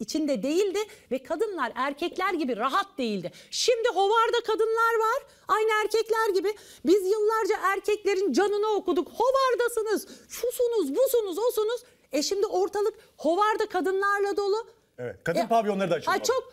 içinde değildi ve kadınlar erkekler gibi rahat değildi. Şimdi hovarda kadınlar var aynı erkekler gibi. Biz yıllarca erkeklerin canını okuduk. Hovardasınız, şusunuz, busunuz, osunuz. E şimdi ortalık hovarda kadınlarla dolu. Evet, kadın e, pavyonları da açıldı. Ay çok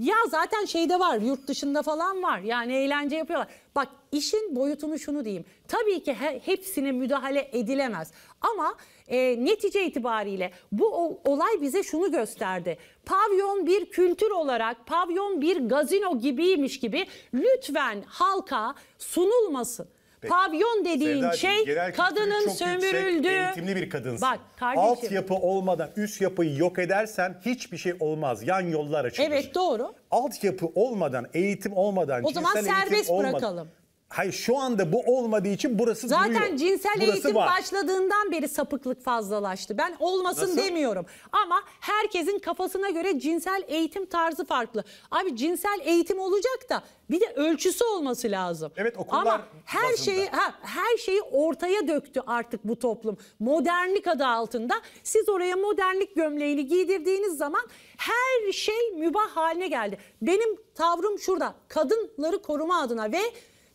ya zaten şeyde var yurt dışında falan var yani eğlence yapıyorlar. Bak işin boyutunu şunu diyeyim. Tabii ki he, hepsine müdahale edilemez. Ama e, netice itibariyle bu olay bize şunu gösterdi. Pavyon bir kültür olarak pavyon bir gazino gibiymiş gibi lütfen halka sunulmasın. Peki. Pavyon dediğin Sevdacığım, şey genel kadının çok sömürüldüğü. eğitimli bir kadınsın. Bak kardeşim. Altyapı olmadan üst yapıyı yok edersen hiçbir şey olmaz. Yan yollar açılır. Evet doğru. Altyapı olmadan, eğitim olmadan, o zaman serbest olmadan, bırakalım. Hayır şu anda bu olmadığı için burası Zaten duyuyor. cinsel burası eğitim var. başladığından beri sapıklık fazlalaştı. Ben olmasın Nasıl? demiyorum. Ama herkesin kafasına göre cinsel eğitim tarzı farklı. Abi cinsel eğitim olacak da bir de ölçüsü olması lazım. Evet okullar Ama her bazında. şeyi ha, her şeyi ortaya döktü artık bu toplum. Modernlik adı altında siz oraya modernlik gömleğini giydirdiğiniz zaman her şey mübah haline geldi. Benim tavrım şurada. Kadınları koruma adına ve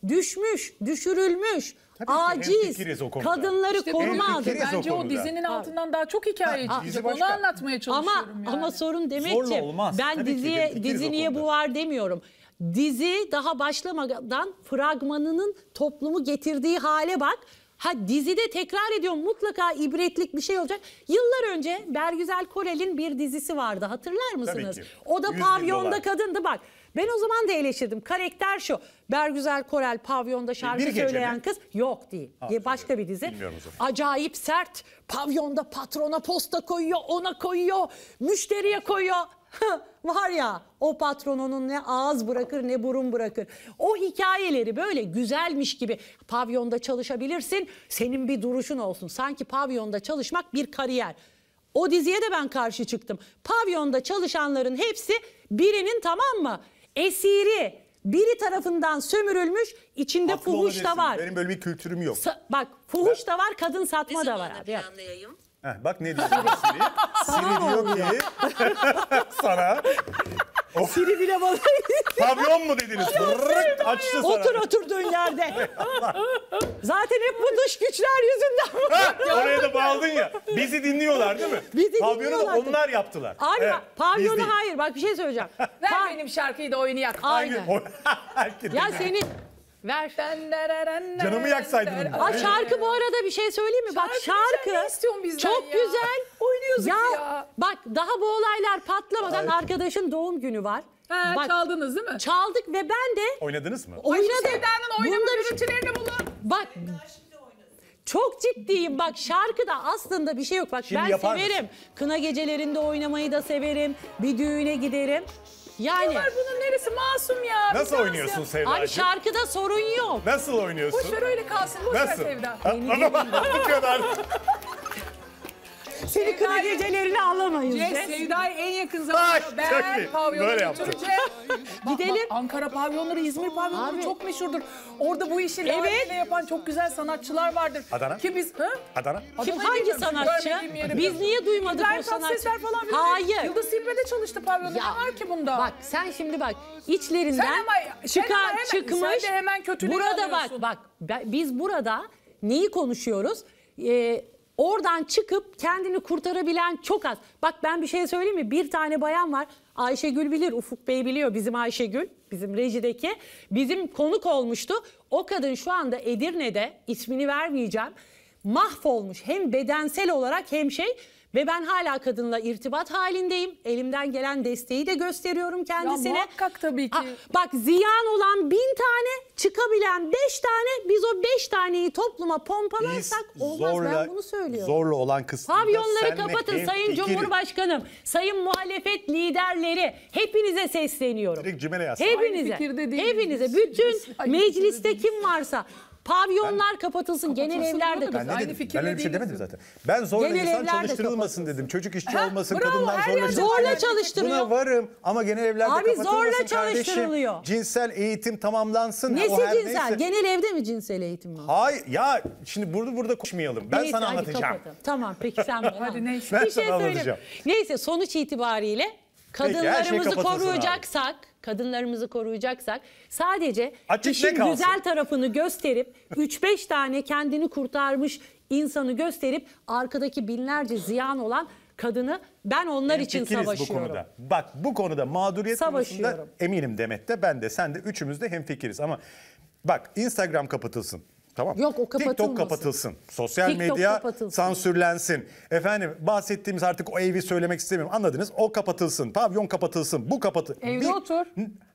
düşmüş, düşürülmüş, Tabii aciz, o kadınları işte koruma adı. Bence o, o dizinin altından daha çok hikaye çıkacak. Onu anlatmaya çalışıyorum. Ama, yani. ama sorun Demetciğim ben Tabii diziye, dizi niye bu var demiyorum dizi daha başlamadan fragmanının toplumu getirdiği hale bak. Ha dizide tekrar ediyorum mutlaka ibretlik bir şey olacak. Yıllar önce Bergüzel Korel'in bir dizisi vardı hatırlar mısınız? O da pavyonda dolar. kadındı bak. Ben o zaman da eleştirdim. Karakter şu. Bergüzel Korel pavyonda şarkı bir söyleyen mi? kız. Yok değil. Ha, Başka bir dizi. Acayip sert. Pavyonda patrona posta koyuyor, ona koyuyor, müşteriye koyuyor. [laughs] var ya o patron onun ne ağız bırakır ne burun bırakır. O hikayeleri böyle güzelmiş gibi pavyonda çalışabilirsin. Senin bir duruşun olsun. Sanki pavyonda çalışmak bir kariyer. O diziye de ben karşı çıktım. Pavyonda çalışanların hepsi birinin tamam mı esiri biri tarafından sömürülmüş içinde Haklı fuhuş da var. Benim böyle bir kültürüm yok. Sa- bak fuhuş da var kadın satma da var abi. canlı yayın? Heh, bak ne diyor Siri? [laughs] Siri diyor ki [laughs] sana Oh. [laughs] Siri bile bana pavyon mu dediniz? Rırık açtı sana. otur oturduğun yerde. Zaten hep bu dış güçler yüzünden. Ha, oraya da bağladın ya. Bizi dinliyorlar değil mi? Bizi Pavyonu da onlar yaptılar. Abi Evet, pavyonu hayır bak bir şey söyleyeceğim. Ver benim şarkıyı da oyunu yak. Aynen. Hangi- Ya senin. Ver. Canımı yaksaydın. Aa, şarkı bu arada bir şey söyleyeyim mi? Bak şarkı çok ya. güzel. Oynuyoruz ya, ya. Bak daha bu olaylar patlamadan Ay. arkadaşın doğum günü var. Ha, bak, çaldınız değil mi? Çaldık ve ben de... Oynadınız mı? Oynadım. Sevda'nın oynama görüntülerini bulun. Bak çok ciddiyim bak şarkıda aslında bir şey yok. Bak Şimdi ben severim. Mısın? Kına gecelerinde oynamayı da severim. Bir düğüne giderim. Yani. Bunlar bunun neresi masum ya. Nasıl oynuyorsun ya. Sevdacığım? Abi şarkıda sorun yok. Nasıl oynuyorsun? Boşver öyle kalsın. Boşver Nasıl? Sevda. Benim [laughs] Bu kadar. Seni kına gecelerini alamayız. Sevda'yı en yakın zamanda Ay, ben iyi. Böyle yaptı. götüreceğim. Gidelim. Ankara pavyonları, İzmir pavyonları çok meşhurdur. Orada bu işi evet. yapan çok güzel sanatçılar vardır. Adana? Ki biz... ha Adana. Kim Adana hangi sanatçı? Biz niye duymadık o İbrahim sanatçı? falan bilmiyor. Hayır. Yıldız Silbe'de çalıştı pavyonda. Ya, Ne var ki bunda? Bak sen şimdi bak içlerinden Sen ama- çıkar çıkmış. sen de hemen kötülüğünü Burada bak alıyorsun. bak ben- biz burada neyi konuşuyoruz? Ee, Oradan çıkıp kendini kurtarabilen çok az. Bak ben bir şey söyleyeyim mi? Bir tane bayan var. Ayşegül bilir, Ufuk Bey biliyor bizim Ayşegül, bizim rejideki. Bizim konuk olmuştu. O kadın şu anda Edirne'de, ismini vermeyeceğim, mahvolmuş. Hem bedensel olarak hem şey ve ben hala kadınla irtibat halindeyim. Elimden gelen desteği de gösteriyorum kendisine. Ya muhakkak tabii ki. Aa, bak ziyan olan bin tane çıkabilen beş tane biz o beş taneyi topluma pompalarsak olmaz zorla, ben bunu söylüyorum. Zorla olan kısmı Pavyonları kapatın Sayın fikir. Cumhurbaşkanım, Sayın muhalefet liderleri hepinize sesleniyorum. Direkt cümle yaz. Hepinize. Hepinize. Bütün mecliste kim varsa Pavyonlar kapatılsın, genel evlerde. Ben ne kapatılsın. dedim? Ben öyle bir şey demedim zaten. Ben zorla Genel insan evler de çalıştırılmasın dedim. Çocuk işçi olmasın, bravo, kadınlar zorla yerde zorla çalıştırıyor. Buna varım ama genel evlerde Abi kapatılmasın zorla kardeşim. çalıştırılıyor. Cinsel eğitim tamamlansın. O her cinsel? neyse. Genel evde mi cinsel eğitim var? Hayır ya şimdi burada burada konuşmayalım. Ben Neyse, sana hadi anlatacağım. kapatın. Tamam peki sen [laughs] bana. hadi neyse. Şey ben sana anlatacağım. Neyse sonuç itibariyle her şey kadınlarımızı abi. koruyacaksak kadınlarımızı koruyacaksak sadece Açık işin güzel tarafını gösterip 3-5 tane kendini kurtarmış insanı gösterip arkadaki binlerce ziyan olan kadını ben onlar en için savaşıyorum. bu konuda. Bak bu konuda mağduriyet konusunda eminim Demet de ben de sen de üçümüz de hemfikiriz ama bak Instagram kapatılsın. Tamam. Yok o kapatılmasın. TikTok kapatılsın. Sosyal TikTok medya kapatılsın. sansürlensin. Efendim bahsettiğimiz artık o evi söylemek istemiyorum. Anladınız? O kapatılsın. Pavyon kapatılsın. Bu kapatı. Evde Bir... otur.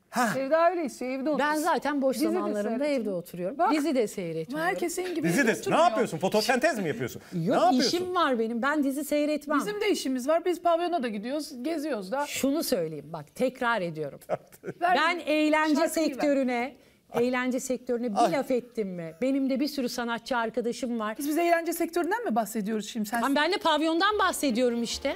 Ha. Sevda öyle işte evde otur. Ben zaten boş Dizi zamanlarımda evde oturuyorum. Bak, dizi de seyretmiyorum. Herkes senin gibi dizi de, oturmuyor. Ne yapıyorsun? Fotosentez mi yapıyorsun? [laughs] Yok ne yapıyorsun? işim var benim. Ben dizi seyretmem. Bizim de işimiz var. Biz pavyona da gidiyoruz. Geziyoruz da. Şunu söyleyeyim bak tekrar ediyorum. [laughs] ben eğlence Şarkıyı sektörüne... Ver [laughs] eğlence sektörüne bir Ay. laf ettim mi? Benim de bir sürü sanatçı arkadaşım var. Biz biz eğlence sektöründen mi bahsediyoruz şimdi? Sen Lan ben de pavyondan bahsediyorum işte.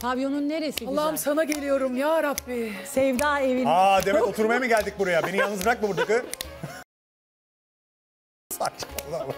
Pavyonun neresi Allah'ım sana geliyorum ya Rabbi. Sevda evin. Aa demek [laughs] oturmaya mı geldik buraya? Beni yalnız bırakma buradaki. [laughs] Saçmalama.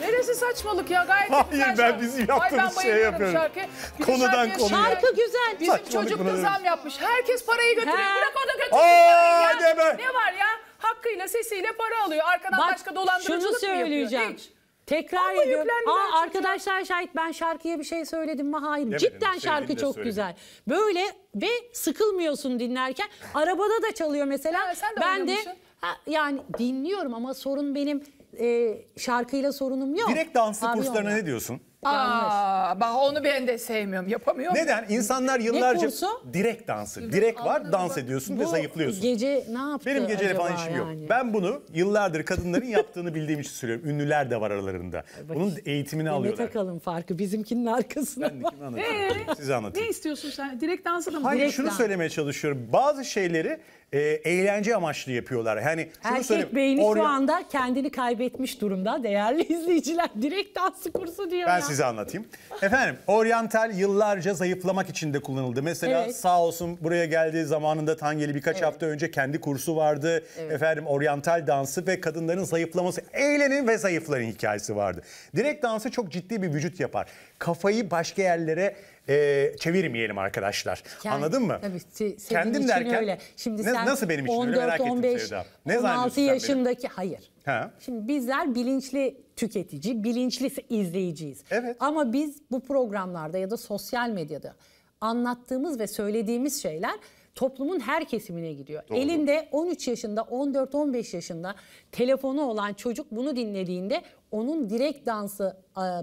Neresi saçmalık ya gayet Hayır, güzel ben şarkı. bizim yaptığımız şeye yapıyorum. Şarkı. Konudan şarkıya konuya. Şarkı güzel. Bizim Saçmalık çocuk buna zam yapmış. Herkes parayı götürüyor. He. Bırak orada götürsün Aa, parayı ya. Ne var ya? Hakkıyla sesiyle para alıyor. Arkadan Bak, başka dolandırıcılık şunu söyleyeceğim. Hiç. Tekrar Ama ediyorum. Aa, arkadaşlar şahit ben şarkıya bir şey söyledim mi? Hayır. Demedim, Cidden şarkı çok söyledim. güzel. Böyle ve sıkılmıyorsun dinlerken. Arabada da çalıyor mesela. Ha, sen de ben de ha, yani dinliyorum ama sorun benim e, şarkıyla sorunum yok. Direkt danslı Abi kurslarına ne diyorsun? Yanlış. Aa, onu ben de sevmiyorum. Yapamıyorum. Neden? İnsanlar yıllarca kursu? direkt dansı. Direkt var dans ediyorsun ve Bu zayıflıyorsun. gece ne yaptı Benim geceyle acaba falan işim yani? yok. Ben bunu yıllardır kadınların yaptığını bildiğim için söylüyorum. Ünlüler de var aralarında. bak Bunun eğitimini Mehmet alıyorlar. Akalın farkı bizimkinin arkasına. Ben de kimi anlatayım? Ee, Size Ne istiyorsun sen? Direkt dansı da mı? Hayır Direkt şunu dans. söylemeye çalışıyorum. Bazı şeyleri e, eğlence amaçlı yapıyorlar. Yani şunu Erkek söyleyeyim. beyni şu anda kendini kaybetmiş durumda. Değerli [laughs] izleyiciler direkt dans kursu diyor Ben ya size anlatayım. Efendim oryantal yıllarca zayıflamak için de kullanıldı. Mesela evet. sağ olsun buraya geldiği zamanında Tangeli birkaç evet. hafta önce kendi kursu vardı. Evet. Efendim oryantal dansı ve kadınların zayıflaması. Eğlenin ve zayıfların hikayesi vardı. Direkt dansı çok ciddi bir vücut yapar. Kafayı başka yerlere e, çevirmeyelim arkadaşlar. Yani, Anladın mı? Tabii se, Kendim derken öyle. Şimdi ne, sen nasıl benim için 14, öyle merak 15, ettim Sevda. Ne 16 yaşındaki benim? hayır. Ha. Şimdi bizler bilinçli tüketici, bilinçli izleyiciyiz. Evet. Ama biz bu programlarda ya da sosyal medyada anlattığımız ve söylediğimiz şeyler toplumun her kesimine gidiyor. Doğru. Elinde 13 yaşında, 14-15 yaşında telefonu olan çocuk bunu dinlediğinde onun direkt dansı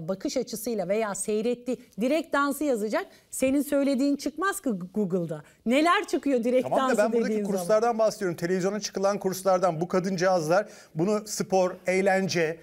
bakış açısıyla veya seyretti direkt dansı yazacak. Senin söylediğin çıkmaz ki Google'da. Neler çıkıyor direkt tamam dansı da ben buradaki kurslardan bahsediyorum. Televizyona çıkılan kurslardan bu kadıncağızlar bunu spor, eğlence,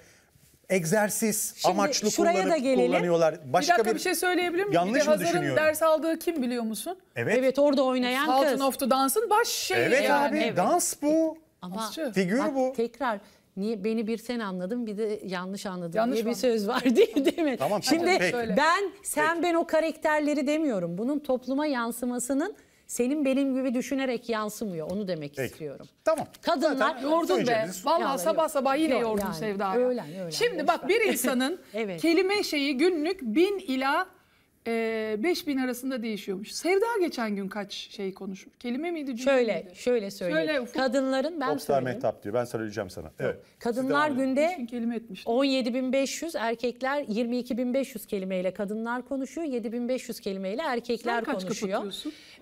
egzersiz Şimdi amaçlı şuraya kullanıp, da kullanıyorlar. Başka bir dakika bir, şey söyleyebilir miyim? Yanlış bir de mı Hazar'ın ders aldığı kim biliyor musun? Evet. Evet orada oynayan Sultan kız. of the Dance'ın baş şeyi Evet yani. abi evet. dans bu. E, ama Asçı. figür bak bu. tekrar niye beni bir sen anladın bir de yanlış anladın Yanlış diye bir söz var değil, değil mi? Tamam, Şimdi peki. ben sen ben o karakterleri demiyorum. Bunun topluma yansımasının senin benim gibi düşünerek yansımıyor. Onu demek Peki. istiyorum. Tamam. Kadınlar Zaten yordun be. Vallahi sabah sabah yine Yok, yordun yani. Sevda. Öğlen, öğlen. Şimdi bak bir insanın [laughs] evet. kelime şeyi günlük bin ila e, 5000 arasında değişiyormuş. Sevda geçen gün kaç şey konuşmuş? Kelime miydi? şöyle, miydi? şöyle söyleyeyim. Şöyle, Kadınların ben Popstar söyleyeyim. Mehtap diyor. Ben söyleyeceğim sana. Evet. Kadınlar günde 17.500, erkekler 22.500 kelimeyle kadınlar konuşuyor, 7.500 kelimeyle erkekler Sen kaç konuşuyor.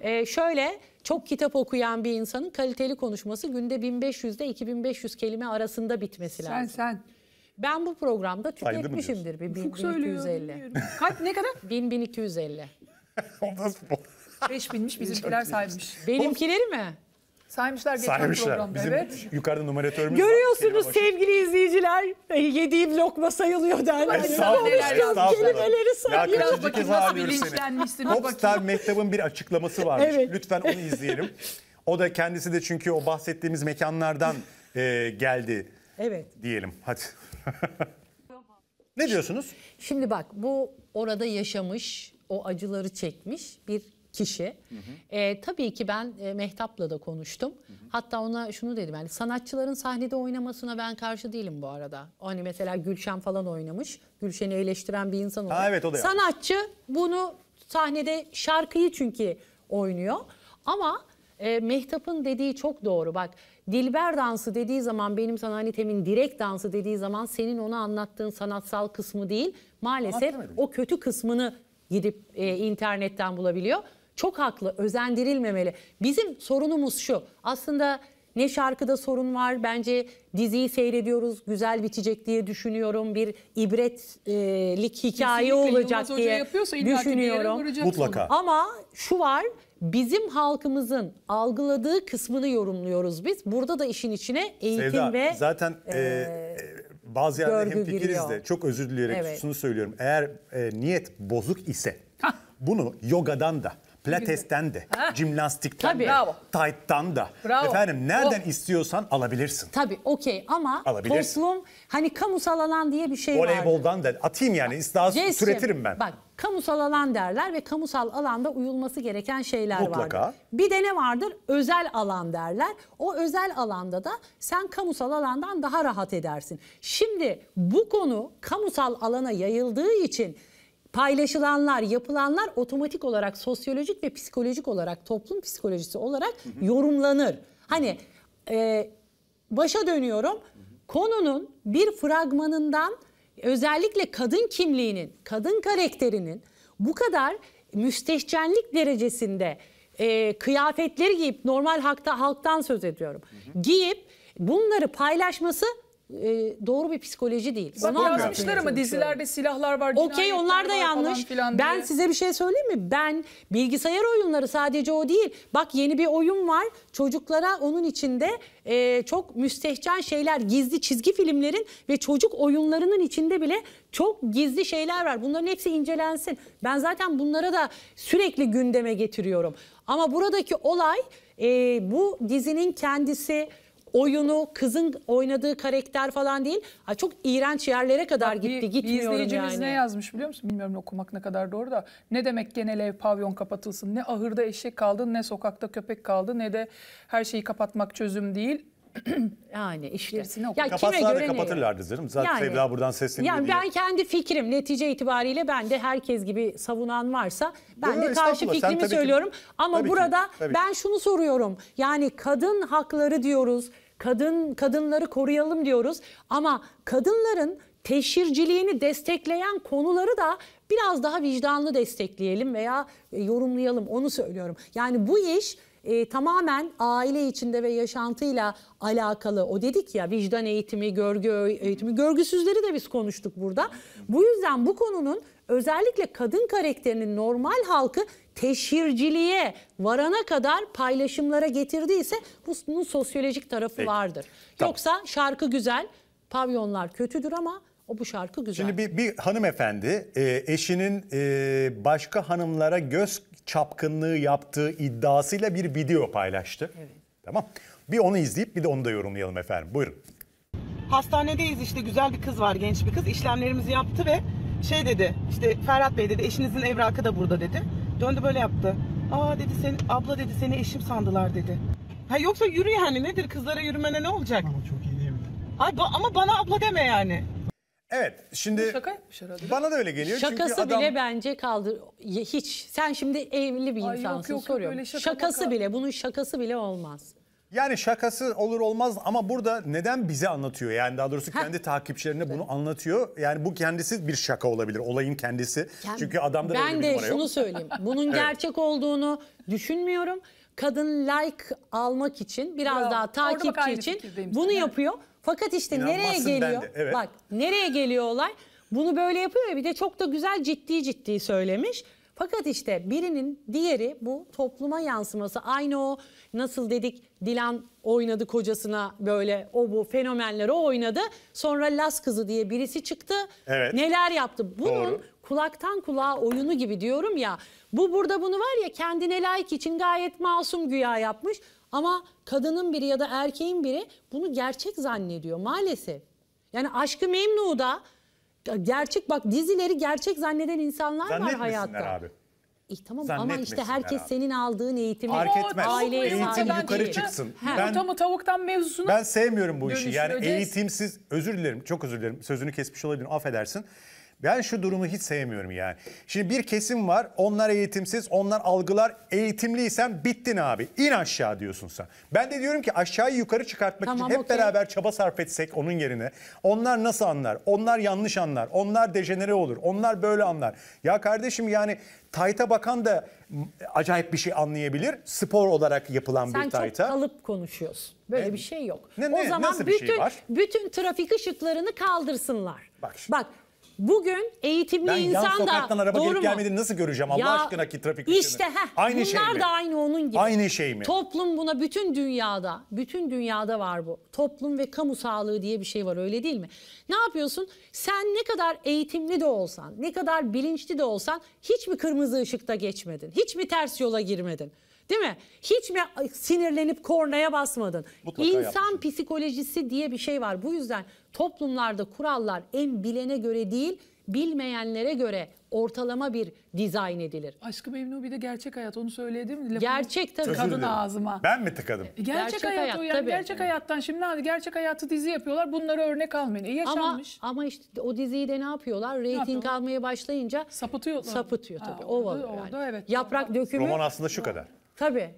Ee, şöyle çok kitap okuyan bir insanın kaliteli konuşması günde 1500 ile 2500 kelime arasında bitmesi sen, lazım. Sen sen ben bu programda tüketmişimdir bir 1250. Kaç ne kadar? 1250. [laughs] Beş binmiş bizimkiler saymış. Benimkileri mi? Saymışlar geçen Saymışlar. programda. Bizim evet. yukarıda numaratörümüz Görüyorsunuz var, sevgili izleyiciler yediğim lokma sayılıyor derler. Estağfurullah. Kelimeleri sayıyor. Ya kaçıncı kez ağlıyoruz Popstar Mehtap'ın bir açıklaması varmış. Evet. Lütfen onu izleyelim. O da kendisi de çünkü o bahsettiğimiz mekanlardan e, geldi evet. diyelim. Hadi. [laughs] ne diyorsunuz? Şimdi bak bu orada yaşamış, o acıları çekmiş bir kişi. Hı hı. E, tabii ki ben e, Mehtap'la da konuştum. Hı hı. Hatta ona şunu dedim yani sanatçıların sahnede oynamasına ben karşı değilim bu arada. Hani mesela Gülşen falan oynamış. Gülşen'i eleştiren bir insan olarak. evet, o da Sanatçı bunu sahnede şarkıyı çünkü oynuyor. Ama e, Mehtap'ın dediği çok doğru. Bak Dilber dansı dediği zaman benim sana hani temin direkt dansı dediği zaman senin onu anlattığın sanatsal kısmı değil. Maalesef o kötü kısmını gidip e, internetten bulabiliyor. Çok haklı, özendirilmemeli. Bizim sorunumuz şu. Aslında ne şarkıda sorun var. Bence diziyi seyrediyoruz. Güzel bitecek diye düşünüyorum. Bir ibretlik e, hikaye Kesinlikle olacak diye düşünüyorum. Mutlaka. Ama şu var bizim halkımızın algıladığı kısmını yorumluyoruz biz. Burada da işin içine eğitim Sevda, ve zaten e, e, bazı yerlerde hem fikiriz de çok özür dileyerek evet. şunu söylüyorum. Eğer e, niyet bozuk ise bunu yogadan da Pilates'ten de, ha? cimnastikten Tabii. de, tight'tan da. Bravo. Efendim nereden o... istiyorsan alabilirsin. Tabii okey ama alabilirsin. toplum hani kamusal alan diye bir şey var. Voleyboldan vardır. da atayım yani daha Cesim, türetirim ben. Bak kamusal alan derler ve kamusal alanda uyulması gereken şeyler Mutlaka. vardır. Bir de ne vardır? Özel alan derler. O özel alanda da sen kamusal alandan daha rahat edersin. Şimdi bu konu kamusal alana yayıldığı için paylaşılanlar, yapılanlar otomatik olarak sosyolojik ve psikolojik olarak toplum psikolojisi olarak hı hı. yorumlanır. Hani e, başa dönüyorum. Hı hı. Konunun bir fragmanından özellikle kadın kimliğinin, kadın karakterinin bu kadar müstehcenlik derecesinde e, kıyafetleri giyip normal halkta halktan söz ediyorum. Hı hı. Giyip bunları paylaşması e, doğru bir psikoloji değil. Bak Onu yazmışlar ama dizilerde silahlar var. Okey onlar da yanlış. Ben diye. size bir şey söyleyeyim mi? Ben bilgisayar oyunları sadece o değil. Bak yeni bir oyun var. Çocuklara onun içinde e, çok müstehcen şeyler, gizli çizgi filmlerin ve çocuk oyunlarının içinde bile çok gizli şeyler var. Bunların hepsi incelensin. Ben zaten bunlara da sürekli gündeme getiriyorum. Ama buradaki olay e, bu dizinin kendisi oyunu, kızın oynadığı karakter falan değil. Ha, çok iğrenç yerlere kadar Bak, gitti. Bir, bir izleyicimiz yani. ne yazmış biliyor musun? Bilmiyorum okumak ne kadar doğru da. Ne demek genel ev pavyon kapatılsın? Ne ahırda eşek kaldı, ne sokakta köpek kaldı, ne de her şeyi kapatmak çözüm değil [clears throat] yani işte. Gerisini ya Kapatsalar da kapatırlardı canım. Zaten yani, Sevda buradan sesleniyor Yani diye. ben kendi fikrim netice itibariyle ben de herkes gibi savunan varsa ben Yok, de karşı fikrimi söylüyorum. Ki, Ama burada ki, tabii. ben şunu soruyorum. Yani kadın hakları diyoruz. Kadın kadınları koruyalım diyoruz. Ama kadınların teşhirciliğini destekleyen konuları da biraz daha vicdanlı destekleyelim veya e, yorumlayalım onu söylüyorum. Yani bu iş e, tamamen aile içinde ve yaşantıyla alakalı. O dedik ya vicdan eğitimi, görgü eğitimi, görgüsüzleri de biz konuştuk burada. Bu yüzden bu konunun özellikle kadın karakterinin normal halkı teşhirciliğe varana kadar paylaşımlara getirdiyse bunun sosyolojik tarafı vardır. Yoksa şarkı güzel, pavyonlar kötüdür ama o bu şarkı güzel. Şimdi bir, bir hanımefendi e, eşinin e, başka hanımlara göz çapkınlığı yaptığı iddiasıyla bir video paylaştı. Evet. Tamam. Bir onu izleyip bir de onu da yorumlayalım efendim. Buyurun. Hastanedeyiz işte güzel bir kız var genç bir kız. İşlemlerimizi yaptı ve şey dedi işte Ferhat Bey dedi eşinizin evrakı da burada dedi. Döndü böyle yaptı. Aa dedi sen abla dedi seni eşim sandılar dedi. Ha yoksa yürü yani nedir kızlara yürümene ne olacak? Ama çok iyi değil mi? Ay, ba ama bana abla deme yani. Evet şimdi şaka herhalde. bana da öyle geliyor. Şakası Çünkü adam... bile bence kaldır hiç. Sen şimdi evli bir Ay, insansın yok, yok, soruyorum. öyle şaka şakası maka. bile bunun şakası bile olmaz. Yani şakası olur olmaz ama burada neden bize anlatıyor? Yani daha doğrusu Heh. kendi takipçilerine bunu anlatıyor. Yani bu kendisi bir şaka olabilir. Olayın kendisi. Çünkü adamda da öyle ben de şunu söyleyeyim. Bunun [laughs] gerçek olduğunu düşünmüyorum. Kadın like almak için biraz Bravo. daha takipçi için bunu seninle. yapıyor. Fakat işte nereye geliyor? De, evet. Bak nereye geliyor olay? Bunu böyle yapıyor ya bir de çok da güzel ciddi ciddi söylemiş. Fakat işte birinin diğeri bu topluma yansıması. Aynı o nasıl dedik Dilan oynadı kocasına böyle o bu fenomenler o oynadı. Sonra Las kızı diye birisi çıktı. Evet. Neler yaptı? Bunun Doğru. kulaktan kulağa oyunu gibi diyorum ya. Bu burada bunu var ya kendine layık için gayet masum güya yapmış. Ama kadının biri ya da erkeğin biri bunu gerçek zannediyor maalesef. Yani aşkı Memnu'da gerçek bak dizileri gerçek zanneden insanlar var hayatta. abi. E, tamam ama işte herkes abi. senin aldığın eğitimi Fark etmez. aileye eğitim yukarı değil. çıksın. Ha. Ben, Tamı tavuktan mevzusunu Ben sevmiyorum bu işi. Yani eğitimsiz özür dilerim çok özür dilerim sözünü kesmiş olabilirim affedersin. Ben şu durumu hiç sevmiyorum yani. Şimdi bir kesim var onlar eğitimsiz onlar algılar eğitimliysen bittin abi in aşağı diyorsun sen. Ben de diyorum ki aşağıyı yukarı çıkartmak Tamam, için hep okey. beraber çaba sarf etsek onun yerine. Onlar nasıl anlar onlar yanlış anlar onlar dejenere olur onlar böyle anlar. Ya kardeşim yani tayta bakan da acayip bir şey anlayabilir spor olarak yapılan Sen bir çok tayta. kalıp konuşuyorsun. Böyle Ne? bir şey yok. Ne- o ne- zaman nasıl bir şey var? bütün trafik ışıklarını kaldırsınlar. Bak Bak Bugün eğitimli ben insan da... Ben yan sokaktan araba gelip gelmediğini nasıl göreceğim Allah ya, aşkına ki trafik işte, heh, aynı şey mi? da aynı onun gibi. Aynı şey mi? Toplum buna bütün dünyada, bütün dünyada var bu. Toplum ve kamu sağlığı diye bir şey var öyle değil mi? Ne yapıyorsun? Sen ne kadar eğitimli de olsan, ne kadar bilinçli de olsan hiç mi kırmızı ışıkta geçmedin? Hiç mi ters yola girmedin? Değil mi? Hiç mi sinirlenip kornaya basmadın? Mutlaka İnsan yapmışım. psikolojisi diye bir şey var. Bu yüzden toplumlarda kurallar en bilene göre değil, bilmeyenlere göre ortalama bir dizayn edilir. Aşkı Memnu bir de gerçek hayat onu söyledim. Lafını gerçek tabii. Kadın ağzıma. Ben mi tıkadım? E, gerçek, gerçek hayat, hayat o yani. Tabii. Gerçek hayattan şimdi hadi gerçek hayatı dizi yapıyorlar. Bunları örnek almayın. E yaşanmış. Ama, ama işte o diziyi de ne yapıyorlar? Reyting almaya başlayınca sapıtıyorlar. Sapıtıyor tabii. Ha, o orada, yani. orada, evet. Yaprak dökümü. Roman aslında şu kadar. Tabii.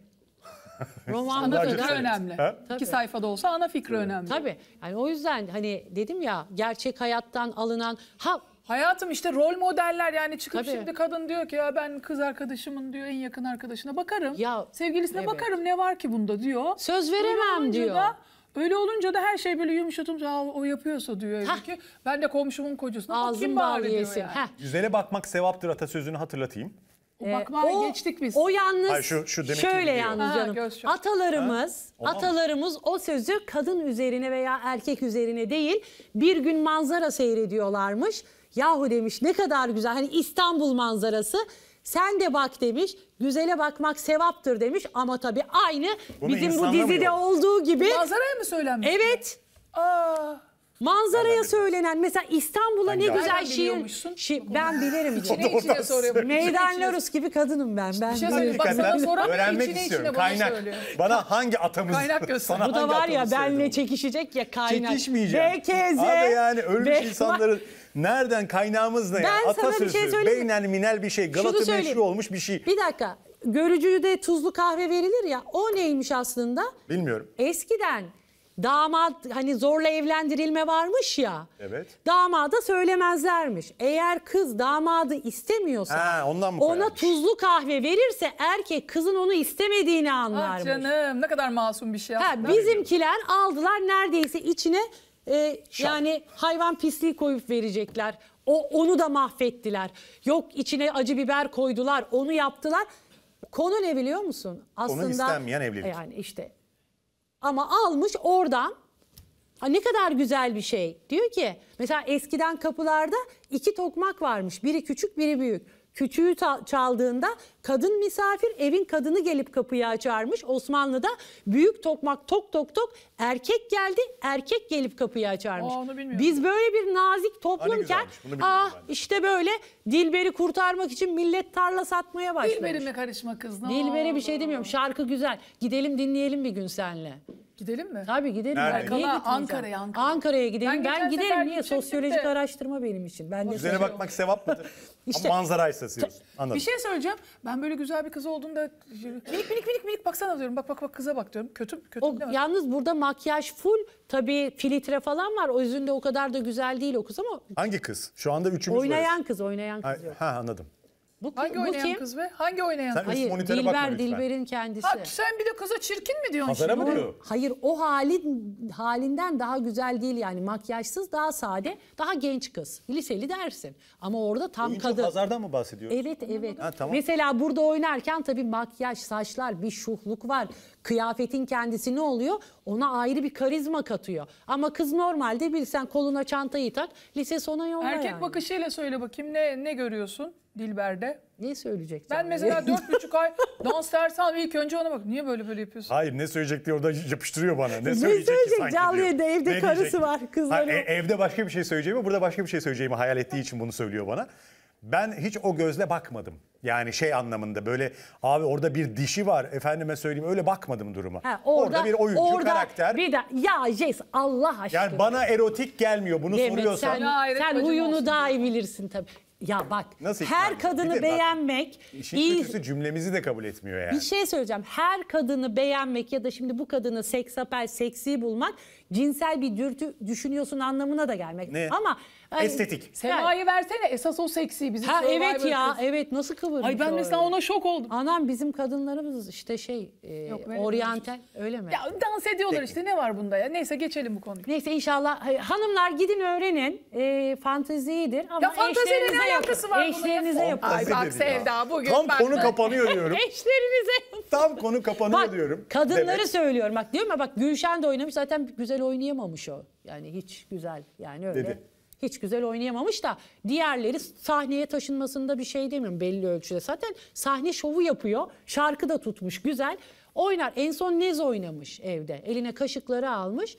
Roman ana kadar önemli. Ha? Tabii. İki sayfada olsa ana fikri önemli. Tabii. Yani o yüzden hani dedim ya gerçek hayattan alınan ha Hayatım işte rol modeller yani çıkıp Tabii. şimdi kadın diyor ki ya ben kız arkadaşımın diyor en yakın arkadaşına bakarım. Ya, sevgilisine evet. bakarım ne var ki bunda diyor. Söz veremem diyor. Da, öyle olunca da her şey böyle yumuşatıp o yapıyorsa diyor Hah. ki ben de komşumun kocasına Ağzım bakayım bari diyor yani. Güzele bakmak sevaptır atasözünü hatırlatayım. O ee, bakmaya o, geçtik biz. O yalnız Hayır, şu, şu şöyle yalnız canım. Göz atalarımız ha? atalarımız o sözü kadın üzerine veya erkek üzerine değil bir gün manzara seyrediyorlarmış. Yahu demiş ne kadar güzel hani İstanbul manzarası. Sen de bak demiş, güzele bakmak sevaptır demiş ama tabii aynı Bunu bizim bu dizide olduğu gibi. Manzaraya mı söylenmiş? Evet. Aa. Manzaraya söylenen mesela İstanbul'a ne güzel şiir. şi- ben bilirim içine. içine soruyor. [laughs] Meydan Larus gibi kadınım ben. Ben şey bilirim. bak sana soran öğrenmek içine istiyorum. içine bunu Kaynak. söylüyor. Bana hangi atamız? Kaynak göster. sana Bu da var ya atamız benle söyledi çekişecek ya kaynak. Çekişmeyeceğim. BKZ. Abi yani ölmüş Bek- insanların nereden kaynağımız ne ya? Ben sana bir şey beynel minel bir şey, Şunu Galata söyleyeyim. olmuş bir şey. Bir dakika. Görücüde tuzlu kahve verilir ya. O neymiş aslında? Bilmiyorum. Eskiden damat hani zorla evlendirilme varmış ya. Evet. Damada söylemezlermiş. Eğer kız damadı istemiyorsa Ha, ondan mı ona tuzlu kahve verirse erkek kızın onu istemediğini Ah canım ne kadar masum bir şey Ha, aslında. bizimkiler aldılar neredeyse içine e, yani hayvan pisliği koyup verecekler. O onu da mahvettiler. Yok içine acı biber koydular, onu yaptılar. Konu ne biliyor musun? Aslında istenmeyen evlilik. E, yani işte ama almış oradan ha ne kadar güzel bir şey. Diyor ki mesela eskiden kapılarda iki tokmak varmış. Biri küçük biri büyük küçüğü çaldığında kadın misafir evin kadını gelip kapıyı açarmış. Osmanlı'da büyük tokmak tok tok tok erkek geldi erkek gelip kapıyı açarmış. Aa, Biz böyle bir nazik toplumken ah işte böyle Dilber'i kurtarmak için millet tarla satmaya başlamış. Dilber'ime karışma kız. Dilber'e bir şey demiyorum şarkı güzel gidelim dinleyelim bir gün senle. Gidelim mi? Tabii gidelim. Erkan'a Ankara'ya Ankara. Ankara'ya gidelim. Ben, ben giderim niye? Sosyolojik de. araştırma benim için. Ben Üzerine bakmak sevap mıdır? [laughs] İşte, Ama manzarayı seziyorsun. Anladım. Bir şey söyleyeceğim. Ben böyle güzel bir kız olduğumda minik minik minik minik baksana diyorum. Bak bak bak kıza bak diyorum. Kötü kötü o, Yalnız burada makyaj full. Tabii filtre falan var. O yüzden de o kadar da güzel değil o kız ama. Hangi kız? Şu anda üçümüz oynayan varız. kız, oynayan kız. Ha, ha anladım. Bu, hangi bu oynayan kim? kız ve hangi oynayan Sen kız? Hayır, monitöre Dilber Dilber'in kendisi. Ha, sen bir de kıza çirkin mi diyorsun Pazara mı şimdi? diyor? Hayır o hali halinden daha güzel değil yani makyajsız daha sade daha genç kız. Liseli dersin ama orada tam Oyuncu kadın. pazardan mı bahsediyor? Evet evet. Ha, tamam. Mesela burada oynarken tabii makyaj, saçlar, bir şuhluk var. Kıyafetin kendisi ne oluyor? Ona ayrı bir karizma katıyor. Ama kız normalde bilsen koluna çantayı tak, lise sona yolla Erkek yani. bakışıyla söyle bakayım ne ne görüyorsun? Dilber'de. Niye söyleyecek? Ben mesela [laughs] dört buçuk ay dans dersi ilk önce ona bak. Niye böyle böyle yapıyorsun? Hayır ne söyleyecek diye orada yapıştırıyor bana. Ne söyleyecek, ki sanki diyor. evde Ne karısı diyecek? var, kızları Hayır, e- evde başka bir şey söyleyeceğimi burada başka bir şey söyleyeceğimi hayal ettiği için bunu söylüyor bana. Ben hiç o gözle bakmadım. Yani şey anlamında böyle abi orada bir dişi var efendime söyleyeyim öyle bakmadım duruma. Ha, orada, bir oyuncu orada karakter. Bir de ya Jess Allah aşkına. Yani bana erotik gelmiyor bunu Demet soruyorsan. sen, sen bacım huyunu daha iyi bilirsin tabii. Ya bak Nasıl her ikna Bir kadını de beğenmek İşin iyi kötüsü cümlemizi de kabul etmiyor yani. bir şey söyleyeceğim. Her kadını beğenmek ya da şimdi bu kadını seks seksapel, seksi bulmak cinsel bir dürtü düşünüyorsun anlamına da gelmek. Ne? Ama yani Estetik. Sema'yı versene esas o seksi bizim. Ha evet ya evet nasıl kıvırmış Ay ben mesela ona şok oldum. Anam bizim kadınlarımız işte şey e, Yok, benim oryantal öyle mi? Ya dans ediyorlar Peki. işte ne var bunda ya? Neyse geçelim bu konuyu. Neyse inşallah hanımlar gidin öğrenin e, fantezidir ama Ya fanteziyle ne eşlerinize alakası var bunun? yapın. Eşlerinize yapın. Ay Fantazi bak Sevda bugün Tam bak- konu kapanıyor diyorum. [laughs] Eşlerinize Tam konu kapanıyor Bak diyorum. kadınları Demek. söylüyorum bak diyorum ya bak Gülşen de oynamış zaten güzel oynayamamış o. Yani hiç güzel yani öyle. Dedi hiç güzel oynayamamış da diğerleri sahneye taşınmasında bir şey demiyorum belli ölçüde. Zaten sahne şovu yapıyor. Şarkı da tutmuş güzel. Oynar. En son Nez oynamış evde. Eline kaşıkları almış.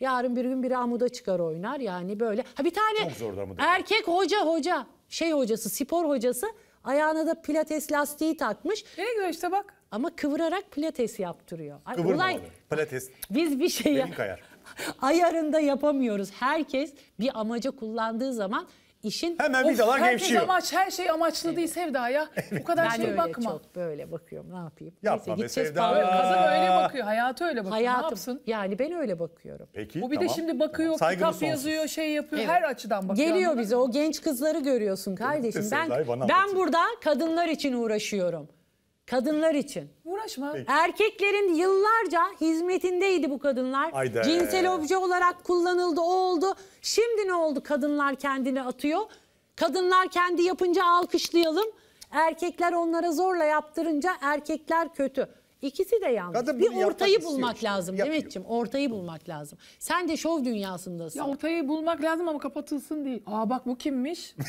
Yarın bir gün bir amuda çıkar oynar. Yani böyle. Ha bir tane erkek hoca hoca şey hocası spor hocası ayağına da pilates lastiği takmış. ne güzel işte bak. Ama kıvırarak pilates yaptırıyor. Kıvırmamalı. Olay... Pilates. Biz bir şey... Benim kayar. [laughs] ayarında yapamıyoruz. Herkes bir amaca kullandığı zaman işin Hemen bir Herkes gevşiyor. amaç, her şey amaçlı değil Sevda ya. [laughs] Bu kadar şey bakma. çok böyle bakıyorum ne yapayım. Yapma be Sevda. falan. Kadın öyle bakıyor, hayatı öyle bakıyor. Hayatım, ne yapsın? yani ben öyle bakıyorum. Peki Bu bir de şimdi bakıyor, Saygımız kitap sonsuz. yazıyor, şey yapıyor, Evet. her açıdan bakıyor. Geliyor bize o genç kızları görüyorsun kardeşim. Ben, ben burada kadınlar için uğraşıyorum. Kadınlar için uğraşma. Peki. Erkeklerin yıllarca hizmetindeydi bu kadınlar. Haydi. Cinsel obje olarak kullanıldı, o oldu. Şimdi ne oldu? Kadınlar kendini atıyor. Kadınlar kendi yapınca alkışlayalım. Erkekler onlara zorla yaptırınca erkekler kötü. İkisi de yanlış. Kadın bir ortayı bulmak işte, lazım yapıyor. Demetciğim. Ortayı bulmak lazım. Sen de şov dünyasındasın. Ya ortayı bulmak lazım ama kapatılsın değil. Aa bak bu kimmiş? [laughs]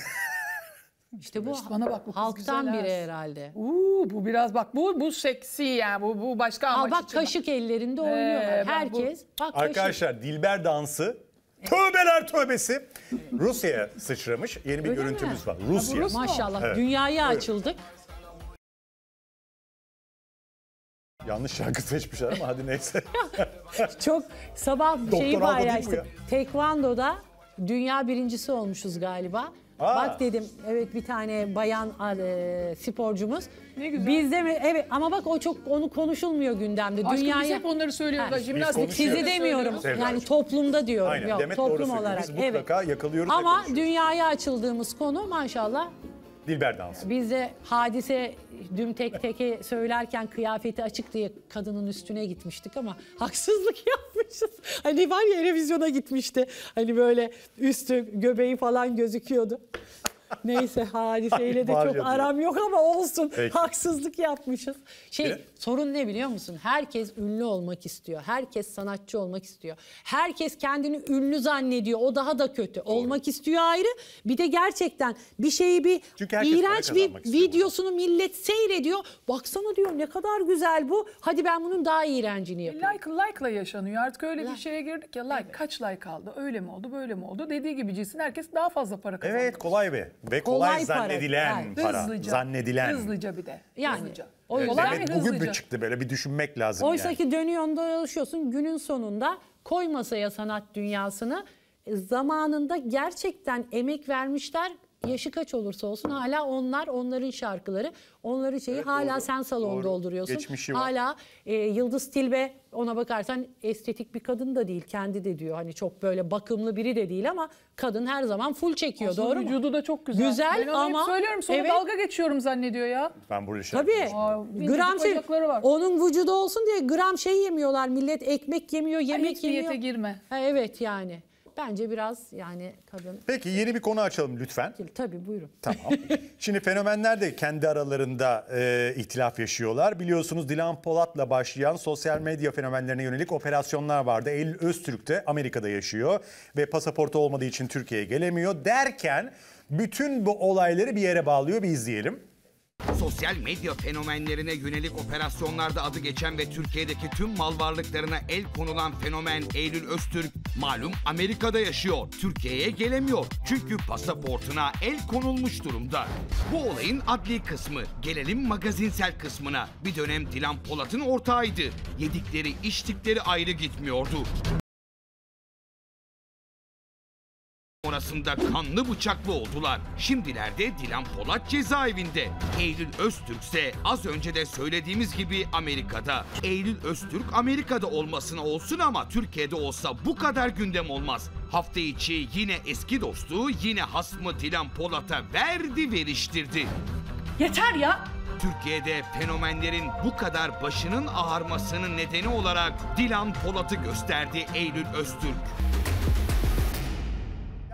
İşte bu bana bak bu halktan güzel, biri herhalde. Uu, bu biraz bak bu bu seksi yani bu bu başka amaç Aa, bak için. kaşık ellerinde ee, oynuyorlar ee, herkes. Bu... Bak, Arkadaşlar kaşık. Dilber dansı Tövbeler tövbesi. Rusya'ya sıçramış. Yeni bir Öyle görüntümüz mi? var. Rusya. Rus Maşallah evet. dünyaya açıldık. Yanlış şarkı seçmişler ama hadi neyse. [laughs] Çok sabah şeyi var ya. paylaştık. Tekvando'da dünya birincisi olmuşuz galiba. Aa. Bak dedim evet bir tane bayan e, sporcumuz. Ne güzel. Bizde mi? Evet ama bak o çok onu konuşulmuyor gündemde. Aşkım Dünyaya... biz hep onları söylüyoruz. jimnastik sizi demiyorum. yani toplumda diyorum. Aynen. Yok, Demet toplum olarak. Biz mutlaka evet. yakalıyoruz. Ama dünyaya açıldığımız konu maşallah Dilber dansı. Biz de hadise düm tek teke söylerken kıyafeti açık diye kadının üstüne gitmiştik ama haksızlık [laughs] yapmışız. Hani var ya revizyona gitmişti. Hani böyle üstü göbeği falan gözüküyordu. Neyse hadiseyle de çok aram yok ama olsun. Peki. Haksızlık yapmışız. Şey ne? sorun ne biliyor musun? Herkes ünlü olmak istiyor. Herkes sanatçı olmak istiyor. Herkes kendini ünlü zannediyor. O daha da kötü. Doğru. Olmak istiyor ayrı. Bir de gerçekten bir şeyi bir iğrenç bir videosunu millet seyrediyor. Baksana diyor ne kadar güzel bu. Hadi ben bunun daha iğrencini yapayım. Like like'la yaşanıyor. Artık öyle like. bir şeye girdik ya like evet. kaç like aldı? Öyle mi oldu? Böyle mi oldu? Dediği gibi cinsin herkes daha fazla para kazanıyor. Evet kolay be ve kolay, kolay zannedilen para. Yani, para. Hızlıca, zannedilen. Hızlıca bir de. Yani. Hızlıca. evet, evet, Bugün mü çıktı böyle bir düşünmek lazım. Oysa yani. ki dönüyorsun dolaşıyorsun günün sonunda koy masaya sanat dünyasını e, zamanında gerçekten emek vermişler yaşı kaç olursa olsun hala onlar onların şarkıları. Onların şeyi evet, hala doğru. sen salonu doğru. dolduruyorsun. Geçmişi Hala e, Yıldız Tilbe ona bakarsan estetik bir kadın da değil kendi de diyor. Hani çok böyle bakımlı biri de değil ama kadın her zaman full çekiyor Aslında doğru mu? vücudu da çok güzel. Güzel ben ama söylüyorum sonra evet, dalga geçiyorum zannediyor ya. Ben böyle şey Tabii. Aa, gram şey, var. onun vücudu olsun diye gram şey yemiyorlar. Millet ekmek yemiyor, yemek Ay, hiç yemiyor. Hiç diyete girme. Ha, evet yani. Bence biraz yani kadın... Peki yeni bir konu açalım lütfen. Tabii buyurun. Tamam. [laughs] Şimdi fenomenler de kendi aralarında e, ihtilaf yaşıyorlar. Biliyorsunuz Dilan Polat'la başlayan sosyal medya fenomenlerine yönelik operasyonlar vardı. El Öztürk de Amerika'da yaşıyor ve pasaportu olmadığı için Türkiye'ye gelemiyor derken bütün bu olayları bir yere bağlıyor bir izleyelim. Sosyal medya fenomenlerine yönelik operasyonlarda adı geçen ve Türkiye'deki tüm mal varlıklarına el konulan fenomen Eylül Öztürk malum Amerika'da yaşıyor. Türkiye'ye gelemiyor çünkü pasaportuna el konulmuş durumda. Bu olayın adli kısmı. Gelelim magazinsel kısmına. Bir dönem Dilan Polat'ın ortağıydı. Yedikleri içtikleri ayrı gitmiyordu. arasında kanlı bıçaklı oldular. Şimdilerde Dilan Polat cezaevinde. Eylül Öztürk ise az önce de söylediğimiz gibi Amerika'da. Eylül Öztürk Amerika'da olmasına olsun ama Türkiye'de olsa bu kadar gündem olmaz. Hafta içi yine eski dostu, yine hasmı Dilan Polat'a verdi veriştirdi. Yeter ya! Türkiye'de fenomenlerin bu kadar başının ağarmasının nedeni olarak Dilan Polat'ı gösterdi Eylül Öztürk.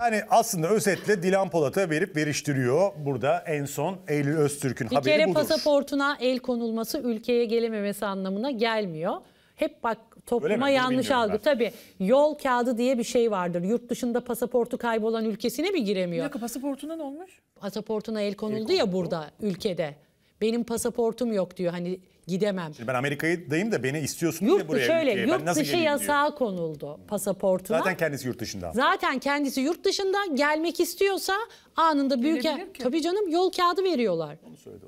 Yani aslında özetle Dilan Polat'a verip veriştiriyor. Burada en son Eylül Öztürk'ün haberi budur. Bir kere pasaportuna el konulması ülkeye gelememesi anlamına gelmiyor. Hep bak topluma yanlış algı. Tabii yol kağıdı diye bir şey vardır. Yurt dışında pasaportu kaybolan ülkesine mi giremiyor? Bir dakika pasaportuna ne olmuş? Pasaportuna el konuldu el konuldu. ya burada ülkede. Benim pasaportum yok diyor. Hani gidemem. Şimdi ben Amerika'dayım da beni istiyorsunuz yurt, ya buraya şöyle, ülkeye. Yurt ben nasıl dışı yasağı diyor. konuldu pasaportuna. Zaten kendisi yurt dışında. Zaten kendisi yurt dışında gelmek istiyorsa anında büyük tabii canım yol kağıdı veriyorlar.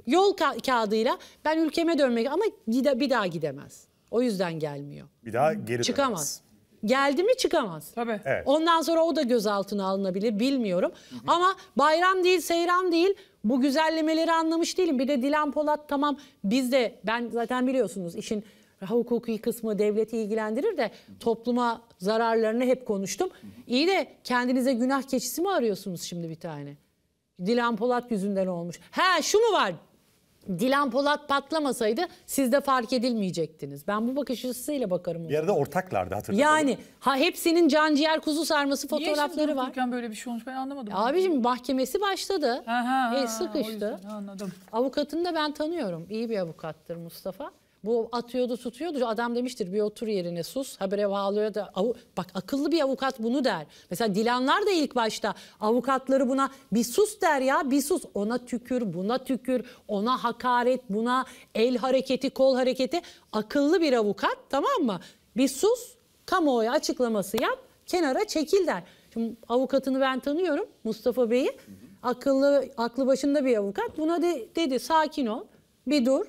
Yol ka- kağıdıyla ben ülkeme dönmek ama gide, bir daha gidemez. O yüzden gelmiyor. Bir daha geri Çıkamaz. Dönemez. Geldi mi çıkamaz. Tabii. Evet. Ondan sonra o da gözaltına alınabilir bilmiyorum. Hı hı. Ama bayram değil, seyran değil bu güzellemeleri anlamış değilim. Bir de Dilan Polat tamam biz de ben zaten biliyorsunuz işin hukuki kısmı devleti ilgilendirir de topluma zararlarını hep konuştum. İyi de kendinize günah keçisi mi arıyorsunuz şimdi bir tane? Dilan Polat yüzünden olmuş. Ha şu mu var Dilan Polat patlamasaydı siz de fark edilmeyecektiniz. Ben bu bakış açısıyla bakarım. Bir yerde ortaklardı hatırlıyorum. Yani ha hepsinin can ciğer kuzu sarması fotoğrafları var. Niye böyle bir şey olmuş ben anlamadım. Abicim mahkemesi başladı. Ha, ha, e, sıkıştı. Yüzden, anladım. Avukatını da ben tanıyorum. İyi bir avukattır Mustafa. Bu atıyordu tutuyordu. Adam demiştir bir otur yerine sus. Habere bağlıyor da. Bak akıllı bir avukat bunu der. Mesela Dilanlar da ilk başta avukatları buna bir sus der ya bir sus. Ona tükür buna tükür. Ona hakaret buna el hareketi kol hareketi. Akıllı bir avukat tamam mı? Bir sus kamuoyu açıklaması yap kenara çekil der. Şimdi avukatını ben tanıyorum Mustafa Bey'i. Akıllı aklı başında bir avukat. Buna de, dedi sakin ol. Bir dur.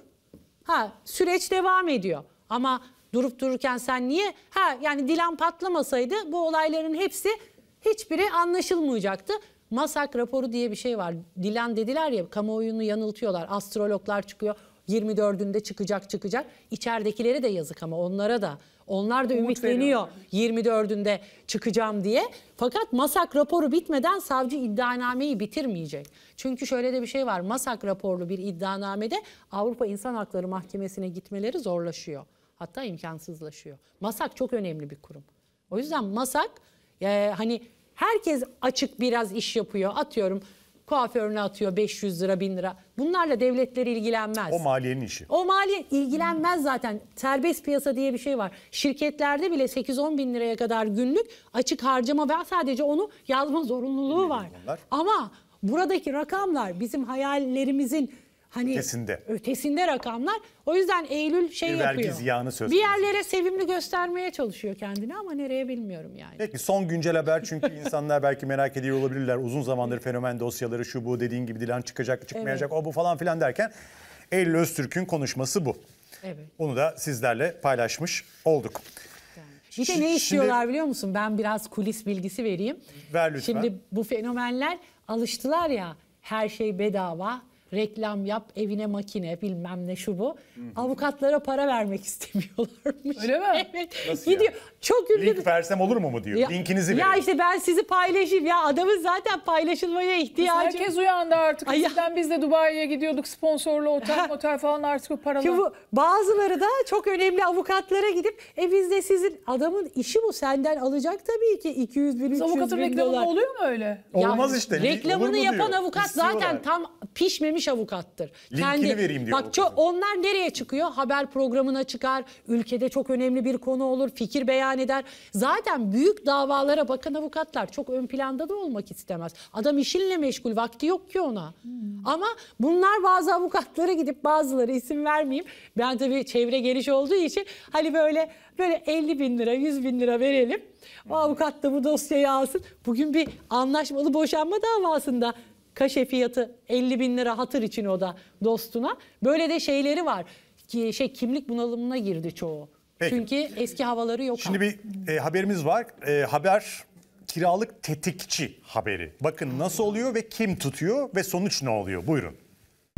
Ha süreç devam ediyor ama durup dururken sen niye ha yani Dilan patlamasaydı bu olayların hepsi hiçbiri anlaşılmayacaktı. Masak raporu diye bir şey var. Dilan dediler ya kamuoyunu yanıltıyorlar. Astrologlar çıkıyor. 24'ünde çıkacak çıkacak. İçeridekileri de yazık ama onlara da onlar da Umut ümitleniyor veriyorlar. 24'ünde çıkacağım diye. Fakat MASAK raporu bitmeden savcı iddianameyi bitirmeyecek. Çünkü şöyle de bir şey var. MASAK raporlu bir iddianamede Avrupa İnsan Hakları Mahkemesi'ne gitmeleri zorlaşıyor. Hatta imkansızlaşıyor. MASAK çok önemli bir kurum. O yüzden MASAK e, hani herkes açık biraz iş yapıyor. Atıyorum kuaförüne atıyor 500 lira 1000 lira. Bunlarla devletler ilgilenmez. O maliyenin işi. O maliye ilgilenmez zaten. Serbest piyasa diye bir şey var. Şirketlerde bile 8-10 bin liraya kadar günlük açık harcama ve sadece onu yazma zorunluluğu var. Ama buradaki rakamlar bizim hayallerimizin hani ötesinde. ötesinde rakamlar. O yüzden Eylül şey bir yapıyor. Ziyanı söz bir yerlere sevimli göstermeye çalışıyor kendini ama nereye bilmiyorum yani. Peki son güncel haber çünkü [laughs] insanlar belki merak ediyor olabilirler. Uzun zamandır fenomen dosyaları şu bu dediğin gibi Dilan çıkacak çıkmayacak evet. o bu falan filan derken Eylül Öztürk'ün konuşması bu. Evet. Onu da sizlerle paylaşmış olduk. Bir de ne istiyorlar Şimdi, biliyor musun? Ben biraz kulis bilgisi vereyim. Ver lütfen. Şimdi bu fenomenler alıştılar ya her şey bedava, reklam yap, evine makine bilmem ne şu bu. Hı hı. Avukatlara para vermek [laughs] istemiyorlarmış. Öyle mi? Evet. Nasıl Gidiyor. Ya? Çok ünlü. Link versem olur mu mu diyor. Ya, Linkinizi verin. Ya işte ben sizi paylaşayım. Ya adamın zaten paylaşılmaya ihtiyacı. Kız herkes uyandı artık. Ay Sizden biz de Dubai'ye gidiyorduk sponsorlu otel, otel falan artık o paralar. Şimdi bu, bazıları da çok önemli avukatlara gidip e sizin adamın işi bu senden alacak tabii ki 200 bin 300 Avukatın bin dolar. Avukatın reklamı oluyor mu öyle? Olmaz işte. Reklamını yapan diyor. avukat zaten tam pişmemiş yetişmiş avukattır. Linkini Kendi, vereyim diyor. Bak çok, onlar nereye çıkıyor? Haber programına çıkar, ülkede çok önemli bir konu olur, fikir beyan eder. Zaten büyük davalara bakan avukatlar çok ön planda da olmak istemez. Adam işinle meşgul, vakti yok ki ona. Hmm. Ama bunlar bazı avukatlara gidip bazıları isim vermeyeyim. Ben tabii çevre geliş olduğu için hani böyle böyle 50 bin lira, 100 bin lira verelim. O avukat da bu dosyayı alsın. Bugün bir anlaşmalı boşanma davasında Kaşe fiyatı 50 bin lira hatır için o da dostuna. Böyle de şeyleri var. Ki, şey kimlik bunalımına girdi çoğu. Peki. Çünkü eski havaları yok. Şimdi abi. bir e, haberimiz var. E, haber kiralık tetikçi haberi. Bakın nasıl oluyor ve kim tutuyor ve sonuç ne oluyor? Buyurun.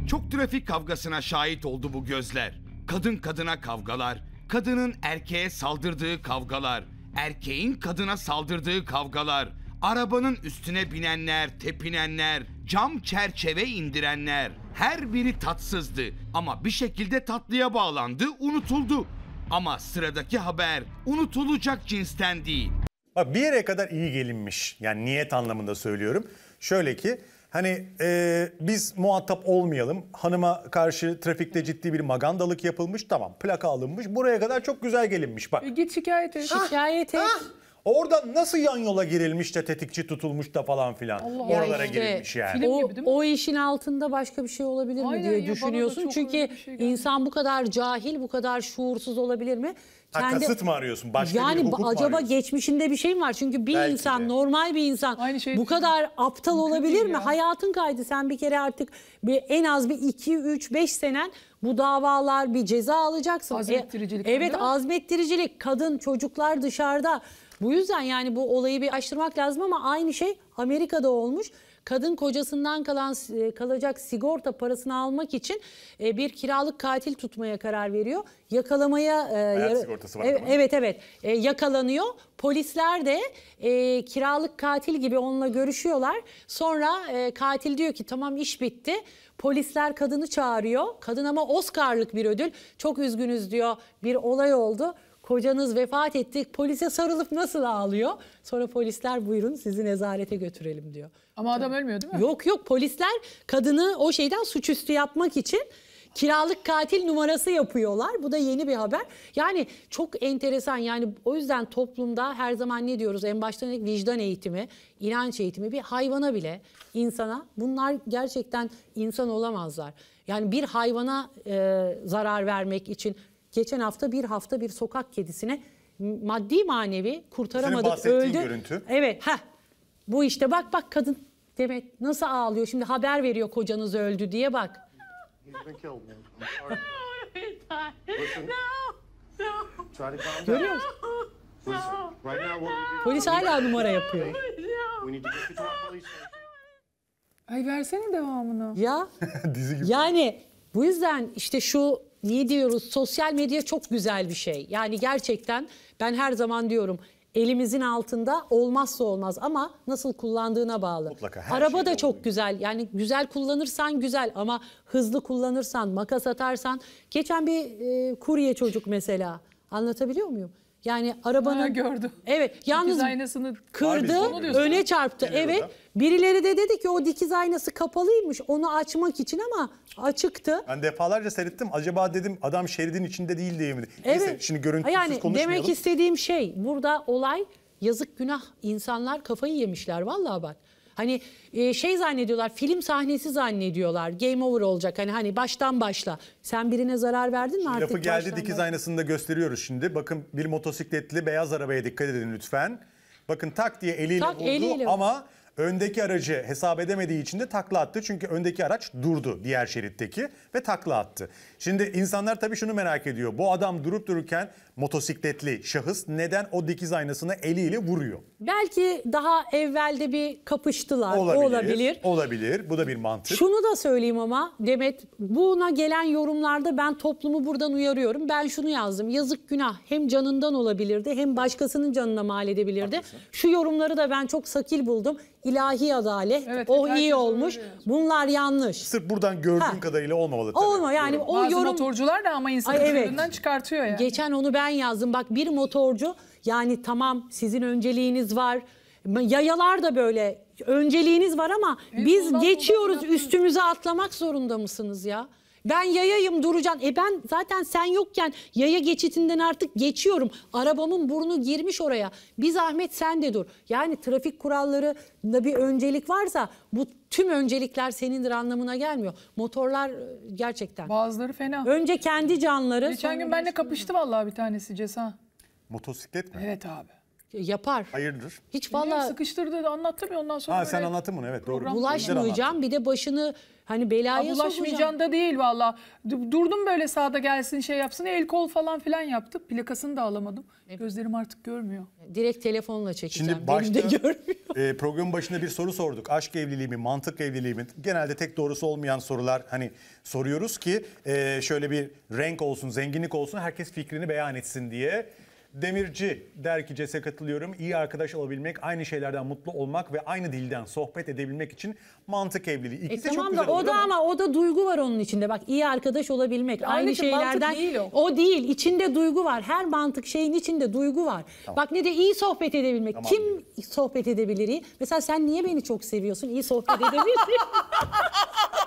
Çok trafik kavgasına şahit oldu bu gözler. Kadın kadına kavgalar, kadının erkeğe saldırdığı kavgalar, erkeğin kadına saldırdığı kavgalar Arabanın üstüne binenler, tepinenler, cam çerçeve indirenler her biri tatsızdı ama bir şekilde tatlıya bağlandı, unutuldu. Ama sıradaki haber unutulacak cinsten değil. Bak bir yere kadar iyi gelinmiş. Yani niyet anlamında söylüyorum. Şöyle ki hani e, biz muhatap olmayalım. Hanıma karşı trafikte ciddi bir magandalık yapılmış. Tamam plaka alınmış. Buraya kadar çok güzel gelinmiş bak. E, git şikayet et. Şikayet et. Ah, Orada nasıl yan yola girilmiş de tetikçi tutulmuş da falan filan. Allah Oralara işte, girilmiş yani. O, o işin altında başka bir şey olabilir mi diye düşünüyorsun. Çünkü şey insan bu kadar cahil, bu kadar şuursuz olabilir mi? Ha, kendi... kasıt mı arıyorsun? Başka yani bir hukuk mu acaba arıyorsun? geçmişinde bir şey mi var? Çünkü bir Belki insan, de. normal bir insan Aynı şey bu kadar aptal Mümkün olabilir mi? Ya. Hayatın kaydı. Sen bir kere artık bir, en az bir 2 3 5 senen bu davalar bir ceza alacaksın. Azmettiricilik. E, evet, azmettiricilik. Kadın, çocuklar dışarıda bu yüzden yani bu olayı bir açtırmak lazım ama aynı şey Amerika'da olmuş. Kadın kocasından kalan e, kalacak sigorta parasını almak için e, bir kiralık katil tutmaya karar veriyor. Yakalamaya e, Hayat sigortası var. Evet evet, evet yakalanıyor. Polisler de kiralık katil gibi onunla görüşüyorlar. Sonra katil diyor ki tamam iş bitti. Polisler kadını çağırıyor. Kadın ama Oscar'lık bir ödül. Çok üzgünüz diyor. Bir olay oldu kocanız vefat etti polise sarılıp nasıl ağlıyor? Sonra polisler buyurun sizi nezarete götürelim diyor. Ama adam ölmüyor değil mi? Yok yok polisler kadını o şeyden suçüstü yapmak için kiralık katil numarası yapıyorlar. Bu da yeni bir haber. Yani çok enteresan yani o yüzden toplumda her zaman ne diyoruz en başta vicdan eğitimi, inanç eğitimi bir hayvana bile insana bunlar gerçekten insan olamazlar. Yani bir hayvana e, zarar vermek için Geçen hafta bir hafta bir sokak kedisine maddi manevi kurtaramadık Senin öldü. görüntü. Evet ha bu işte bak bak kadın Demet nasıl ağlıyor şimdi haber veriyor kocanız öldü diye bak. Görüyor musun? Polis hala numara yapıyor. Ay versene devamını. Ya [laughs] Dizi gibi. yani bu yüzden işte şu niye diyoruz sosyal medya çok güzel bir şey. Yani gerçekten ben her zaman diyorum elimizin altında olmazsa olmaz ama nasıl kullandığına bağlı. Mutlaka Araba şey da çok oluyor. güzel. Yani güzel kullanırsan güzel ama hızlı kullanırsan, makas atarsan. Geçen bir e, kurye çocuk mesela. Anlatabiliyor muyum? Yani arabanın ha, gördüm. Evet, yalnız dikiz aynasını kırdı, öne çarptı. evet. Birileri de dedi ki o dikiz aynası kapalıymış. Onu açmak için ama açıktı. Ben defalarca seyrettim. Acaba dedim adam şeridin içinde değil diye mi? Evet. Neyse, şimdi görüntüsüz yani, konuşmayalım. Demek istediğim şey burada olay yazık günah. insanlar kafayı yemişler vallahi bak. Hani e, şey zannediyorlar film sahnesi zannediyorlar. Game over olacak hani hani baştan başla. Sen birine zarar verdin mi şimdi artık? Lafı geldi dikiz başla. aynasında gösteriyoruz şimdi. Bakın bir motosikletli beyaz arabaya dikkat edin lütfen. Bakın tak diye eliyle tak, vurdu eliyle. ama Öndeki aracı hesap edemediği için de takla attı. Çünkü öndeki araç durdu diğer şeritteki ve takla attı. Şimdi insanlar tabii şunu merak ediyor. Bu adam durup dururken motosikletli şahıs neden o dikiz aynasını eliyle vuruyor? Belki daha evvelde bir kapıştılar. Olabilir. Olabilir. olabilir. Bu da bir mantık. Şunu da söyleyeyim ama Demet buna gelen yorumlarda ben toplumu buradan uyarıyorum. Ben şunu yazdım. Yazık günah hem canından olabilirdi hem başkasının canına mal edebilirdi. Haklısın. Şu yorumları da ben çok sakil buldum. İlahi adalet. Evet, oh iyi olmuş. Oluyor. Bunlar yanlış. Sırf buradan gördüğüm ha. kadarıyla olmamalı. Olma yani o Bazı yorum. motorcular da ama insanı evet. çıkartıyor yani. Geçen onu ben ben yazdım. Bak bir motorcu yani tamam sizin önceliğiniz var. Yayalar da böyle önceliğiniz var ama biz geçiyoruz üstümüze atlamak zorunda mısınız ya? Ben yayayım Durucan. E ben zaten sen yokken yaya geçitinden artık geçiyorum. Arabamın burnu girmiş oraya. Bir zahmet sen de dur. Yani trafik kuralları da bir öncelik varsa bu tüm öncelikler senindir anlamına gelmiyor. Motorlar e, gerçekten. Bazıları fena. Önce kendi canları. Geçen gün benimle kapıştı vallahi bir tanesi Cesa. Motosiklet mi? Evet abi. Yapar. Hayırdır? Hiç valla... Sıkıştırdı da anlattım ya ondan sonra. Ha sen anlattın bunu evet doğru. Bulaşmayacağım bir de başını hani belaya bulaşmayacağım da değil valla. Durdum böyle sağda gelsin şey yapsın el kol falan filan yaptı. Plakasını da alamadım. Evet. Gözlerim artık görmüyor. Direkt telefonla çekeceğim. Şimdi başta, Benim de [laughs] görmüyor. E, programın başında bir soru sorduk. Aşk evliliği mi mantık evliliği mi? Genelde tek doğrusu olmayan sorular hani soruyoruz ki e, şöyle bir renk olsun zenginlik olsun herkes fikrini beyan etsin diye. Demirci der ki CES'e katılıyorum. İyi arkadaş olabilmek, aynı şeylerden mutlu olmak ve aynı dilden sohbet edebilmek için mantık evliliği. İkisi e tamam çok da o da ama o da duygu var onun içinde. Bak iyi arkadaş olabilmek, aynı, aynı şeylerden değil o. o değil. İçinde duygu var. Her mantık şeyin içinde duygu var. Tamam. Bak ne de iyi sohbet edebilmek. Tamam. Kim sohbet edebilir Mesela sen niye beni çok seviyorsun? İyi sohbet edebilir. [laughs]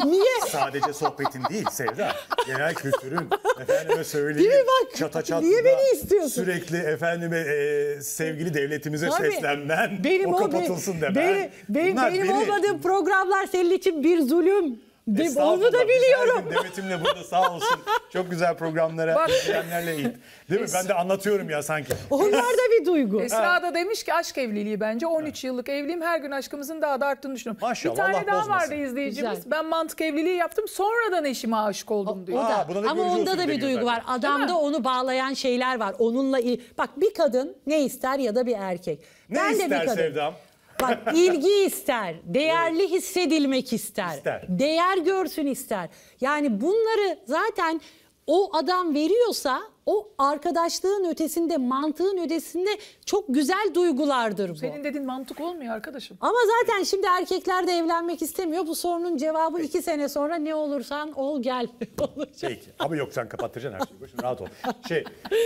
Niye? Sadece sohbetin değil Sevda. Genel kültürün. Efendime söyleyeyim. Değil mi bak? Çata çatla. Niye beni istiyorsun? Sürekli efendime e, sevgili devletimize Tabii, seslenmen. Benim o kapatılsın o, demen. Benim, benim, Bunlar benim beni... olmadığım programlar senin için bir zulüm. Değil, onu da biliyorum. Her Demet'imle burada sağ olsun. Çok güzel programlara, Bak. izleyenlerle eğit. Değil mi? Ben de anlatıyorum ya sanki. Onlar da bir duygu. Esra da demiş ki aşk evliliği bence. 13 yıllık evliyim. Her gün aşkımızın daha da arttığını düşünüyorum. Maşallah, bir tane Allah daha bozmasın. vardı izleyicimiz. Güzel. Ben mantık evliliği yaptım. Sonradan eşime aşık oldum diyor. O da. buna da Ama onda da bir duygu var. Adamda onu bağlayan şeyler var. Onunla il... Bak bir kadın ne ister ya da bir erkek. Ne ister Sevdam? Bak ilgi ister, değerli hissedilmek ister, İster. değer görsün ister. Yani bunları zaten o adam veriyorsa o arkadaşlığın ötesinde, mantığın ötesinde çok güzel duygulardır bu. Senin dedin mantık olmuyor arkadaşım. Ama zaten şimdi erkekler de evlenmek istemiyor. Bu sorunun cevabı iki sene sonra ne olursan ol gel [laughs] olacak. Peki ama yok sen kapattıracaksın her şeyi. Başım, rahat ol. Şey,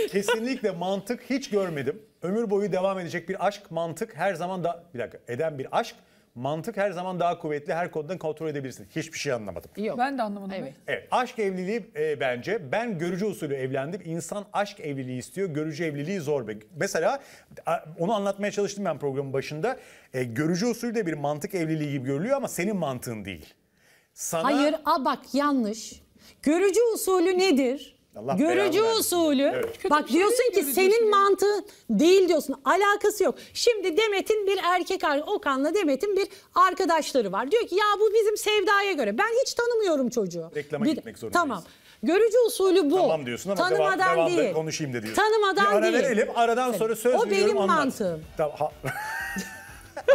kesinlikle mantık hiç görmedim. Ömür boyu devam edecek bir aşk, mantık her zaman da bir dakika eden bir aşk mantık her zaman daha kuvvetli. Her konuda kontrol edebilirsin. Hiçbir şey anlamadım. Yok. Ben de anlamadım. Evet. Evet, aşk evliliği e, bence ben görücü usulü evlendim. İnsan aşk evliliği istiyor. Görücü evliliği zor. Be. Mesela onu anlatmaya çalıştım ben programın başında. E, görücü usulü de bir mantık evliliği gibi görülüyor ama senin mantığın değil. Sana Hayır, a bak yanlış. Görücü usulü nedir? Allah Görücü usulü. Evet. Bak şey diyorsun ki senin usulü. mantığın değil diyorsun. Alakası yok. Şimdi Demet'in bir erkek ar- Okan'la Demet'in bir arkadaşları var. Diyor ki ya bu bizim Sevda'ya göre. Ben hiç tanımıyorum çocuğu. Reklama Bir- gitmek zorundayız. Tamam. Görücü usulü bu. Tamam diyorsun ama Tanımadan devam, değil. konuşayım da diyorsun. Tanımadan Bir ara değil. verelim aradan sonra söz O benim anlat. mantığım. Tamam. [laughs]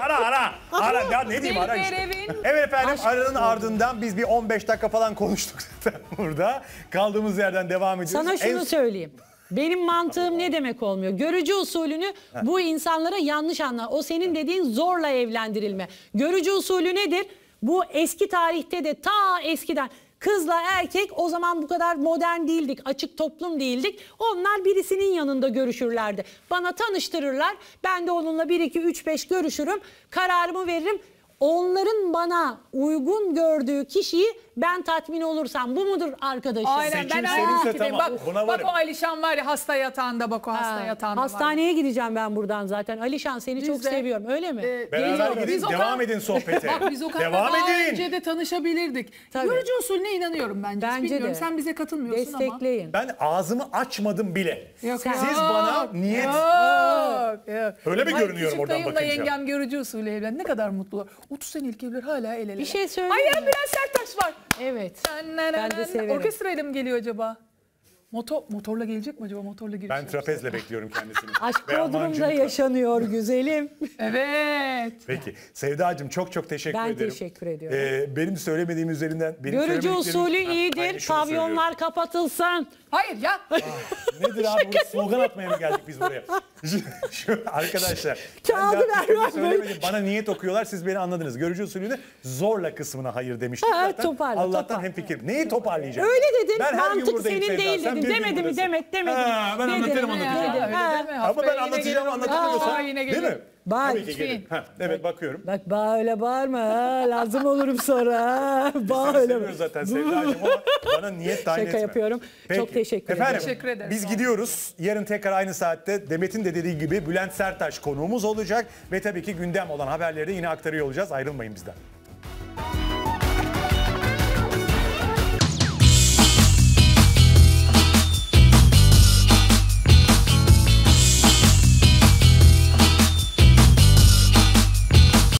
Ara ara. Ara ya ne diyeyim ara işte. Evet efendim Aşk aranın ardından biz bir 15 dakika falan konuştuk [laughs] zaten burada. Kaldığımız yerden devam ediyoruz. Sana şunu En- söyleyeyim. Benim mantığım ne demek olmuyor? Görücü usulünü bu insanlara yanlış anla. O senin dediğin zorla evlendirilme. Görücü usulü nedir? Bu eski tarihte de ta eskiden Kızla erkek o zaman bu kadar modern değildik, açık toplum değildik. Onlar birisinin yanında görüşürlerdi. Bana tanıştırırlar. Ben de onunla 1 2 3 5 görüşürüm. Kararımı veririm. Onların bana uygun gördüğü kişiyi ben tatmin olursam bu mudur arkadaşım? Aynen ben Seçim aynı tamam, Bak, bak o Alişan var ya hasta yatağında bak o hasta yatağında var. Hastaneye gideceğim ben buradan zaten. Alişan seni Biz çok de- seviyorum öyle mi? Ee, Beraber gidin Biz devam edin sohbete. [laughs] Bak biz Okan'la devam daha edin. önce de tanışabilirdik. Tabii. Yorucu usulüne inanıyorum bence. Bence Bilmiyorum de. sen bize katılmıyorsun ama. Destekleyin. Ben ağzımı açmadım bile. Yok, Siz yok. bana niyet Yok, yok. Öyle mi Ay, görünüyorum oradan bakınca? bakınca? yengem görücü usulü evlen. Ne kadar mutlular. 30 senelik evliler hala el ele. Bir şey söyleyeyim Ay ya biraz sert taş var. Evet. Ben de severim. Orkestrayla mı geliyor acaba? Motor, motorla gelecek mi acaba? Motorla giriş Ben trapezle [laughs] bekliyorum kendisini. Aşk Bodrum'da yaşanıyor güzelim. [laughs] evet. Peki. Sevdacığım çok çok teşekkür ben ederim. Ben teşekkür ediyorum. Ee, benim söylemediğim üzerinden... Benim Görücü usulü iyidir. Ha, pavyonlar kapatılsın. Hayır ya. Aa, ah, nedir abi? Bu slogan atmaya mı geldik biz buraya? Şu, arkadaşlar. [laughs] Kağıdın Erman Bana niyet okuyorlar. Siz beni anladınız. Görücü usulünü zorla kısmına hayır demiştik. Ha, zaten. Toparla, Allah'tan toparla. hem fikir. Neyi toparlayacağım? Öyle dedim. Ben her mantık senin değil dedin demedim demedi mi demet demedi. Ha, ben anlatırım onu. Ama ben anlatacağım anlatamıyorsam. Değil mi? Bak. Ha, evet bakıyorum. Bak bağ öyle bağırma. Ha. Lazım olurum sonra. bağ öyle. Seviyoruz zaten Sevdacığım bana niyet tayin Şaka etme. yapıyorum. Peki. Çok teşekkür ederim. Efendim, teşekkür ederim. Biz gidiyoruz. Yarın tekrar aynı saatte Demet'in de dediği gibi Bülent Sertaş konuğumuz olacak. Ve tabii ki gündem olan haberleri de yine aktarıyor olacağız. Ayrılmayın bizden.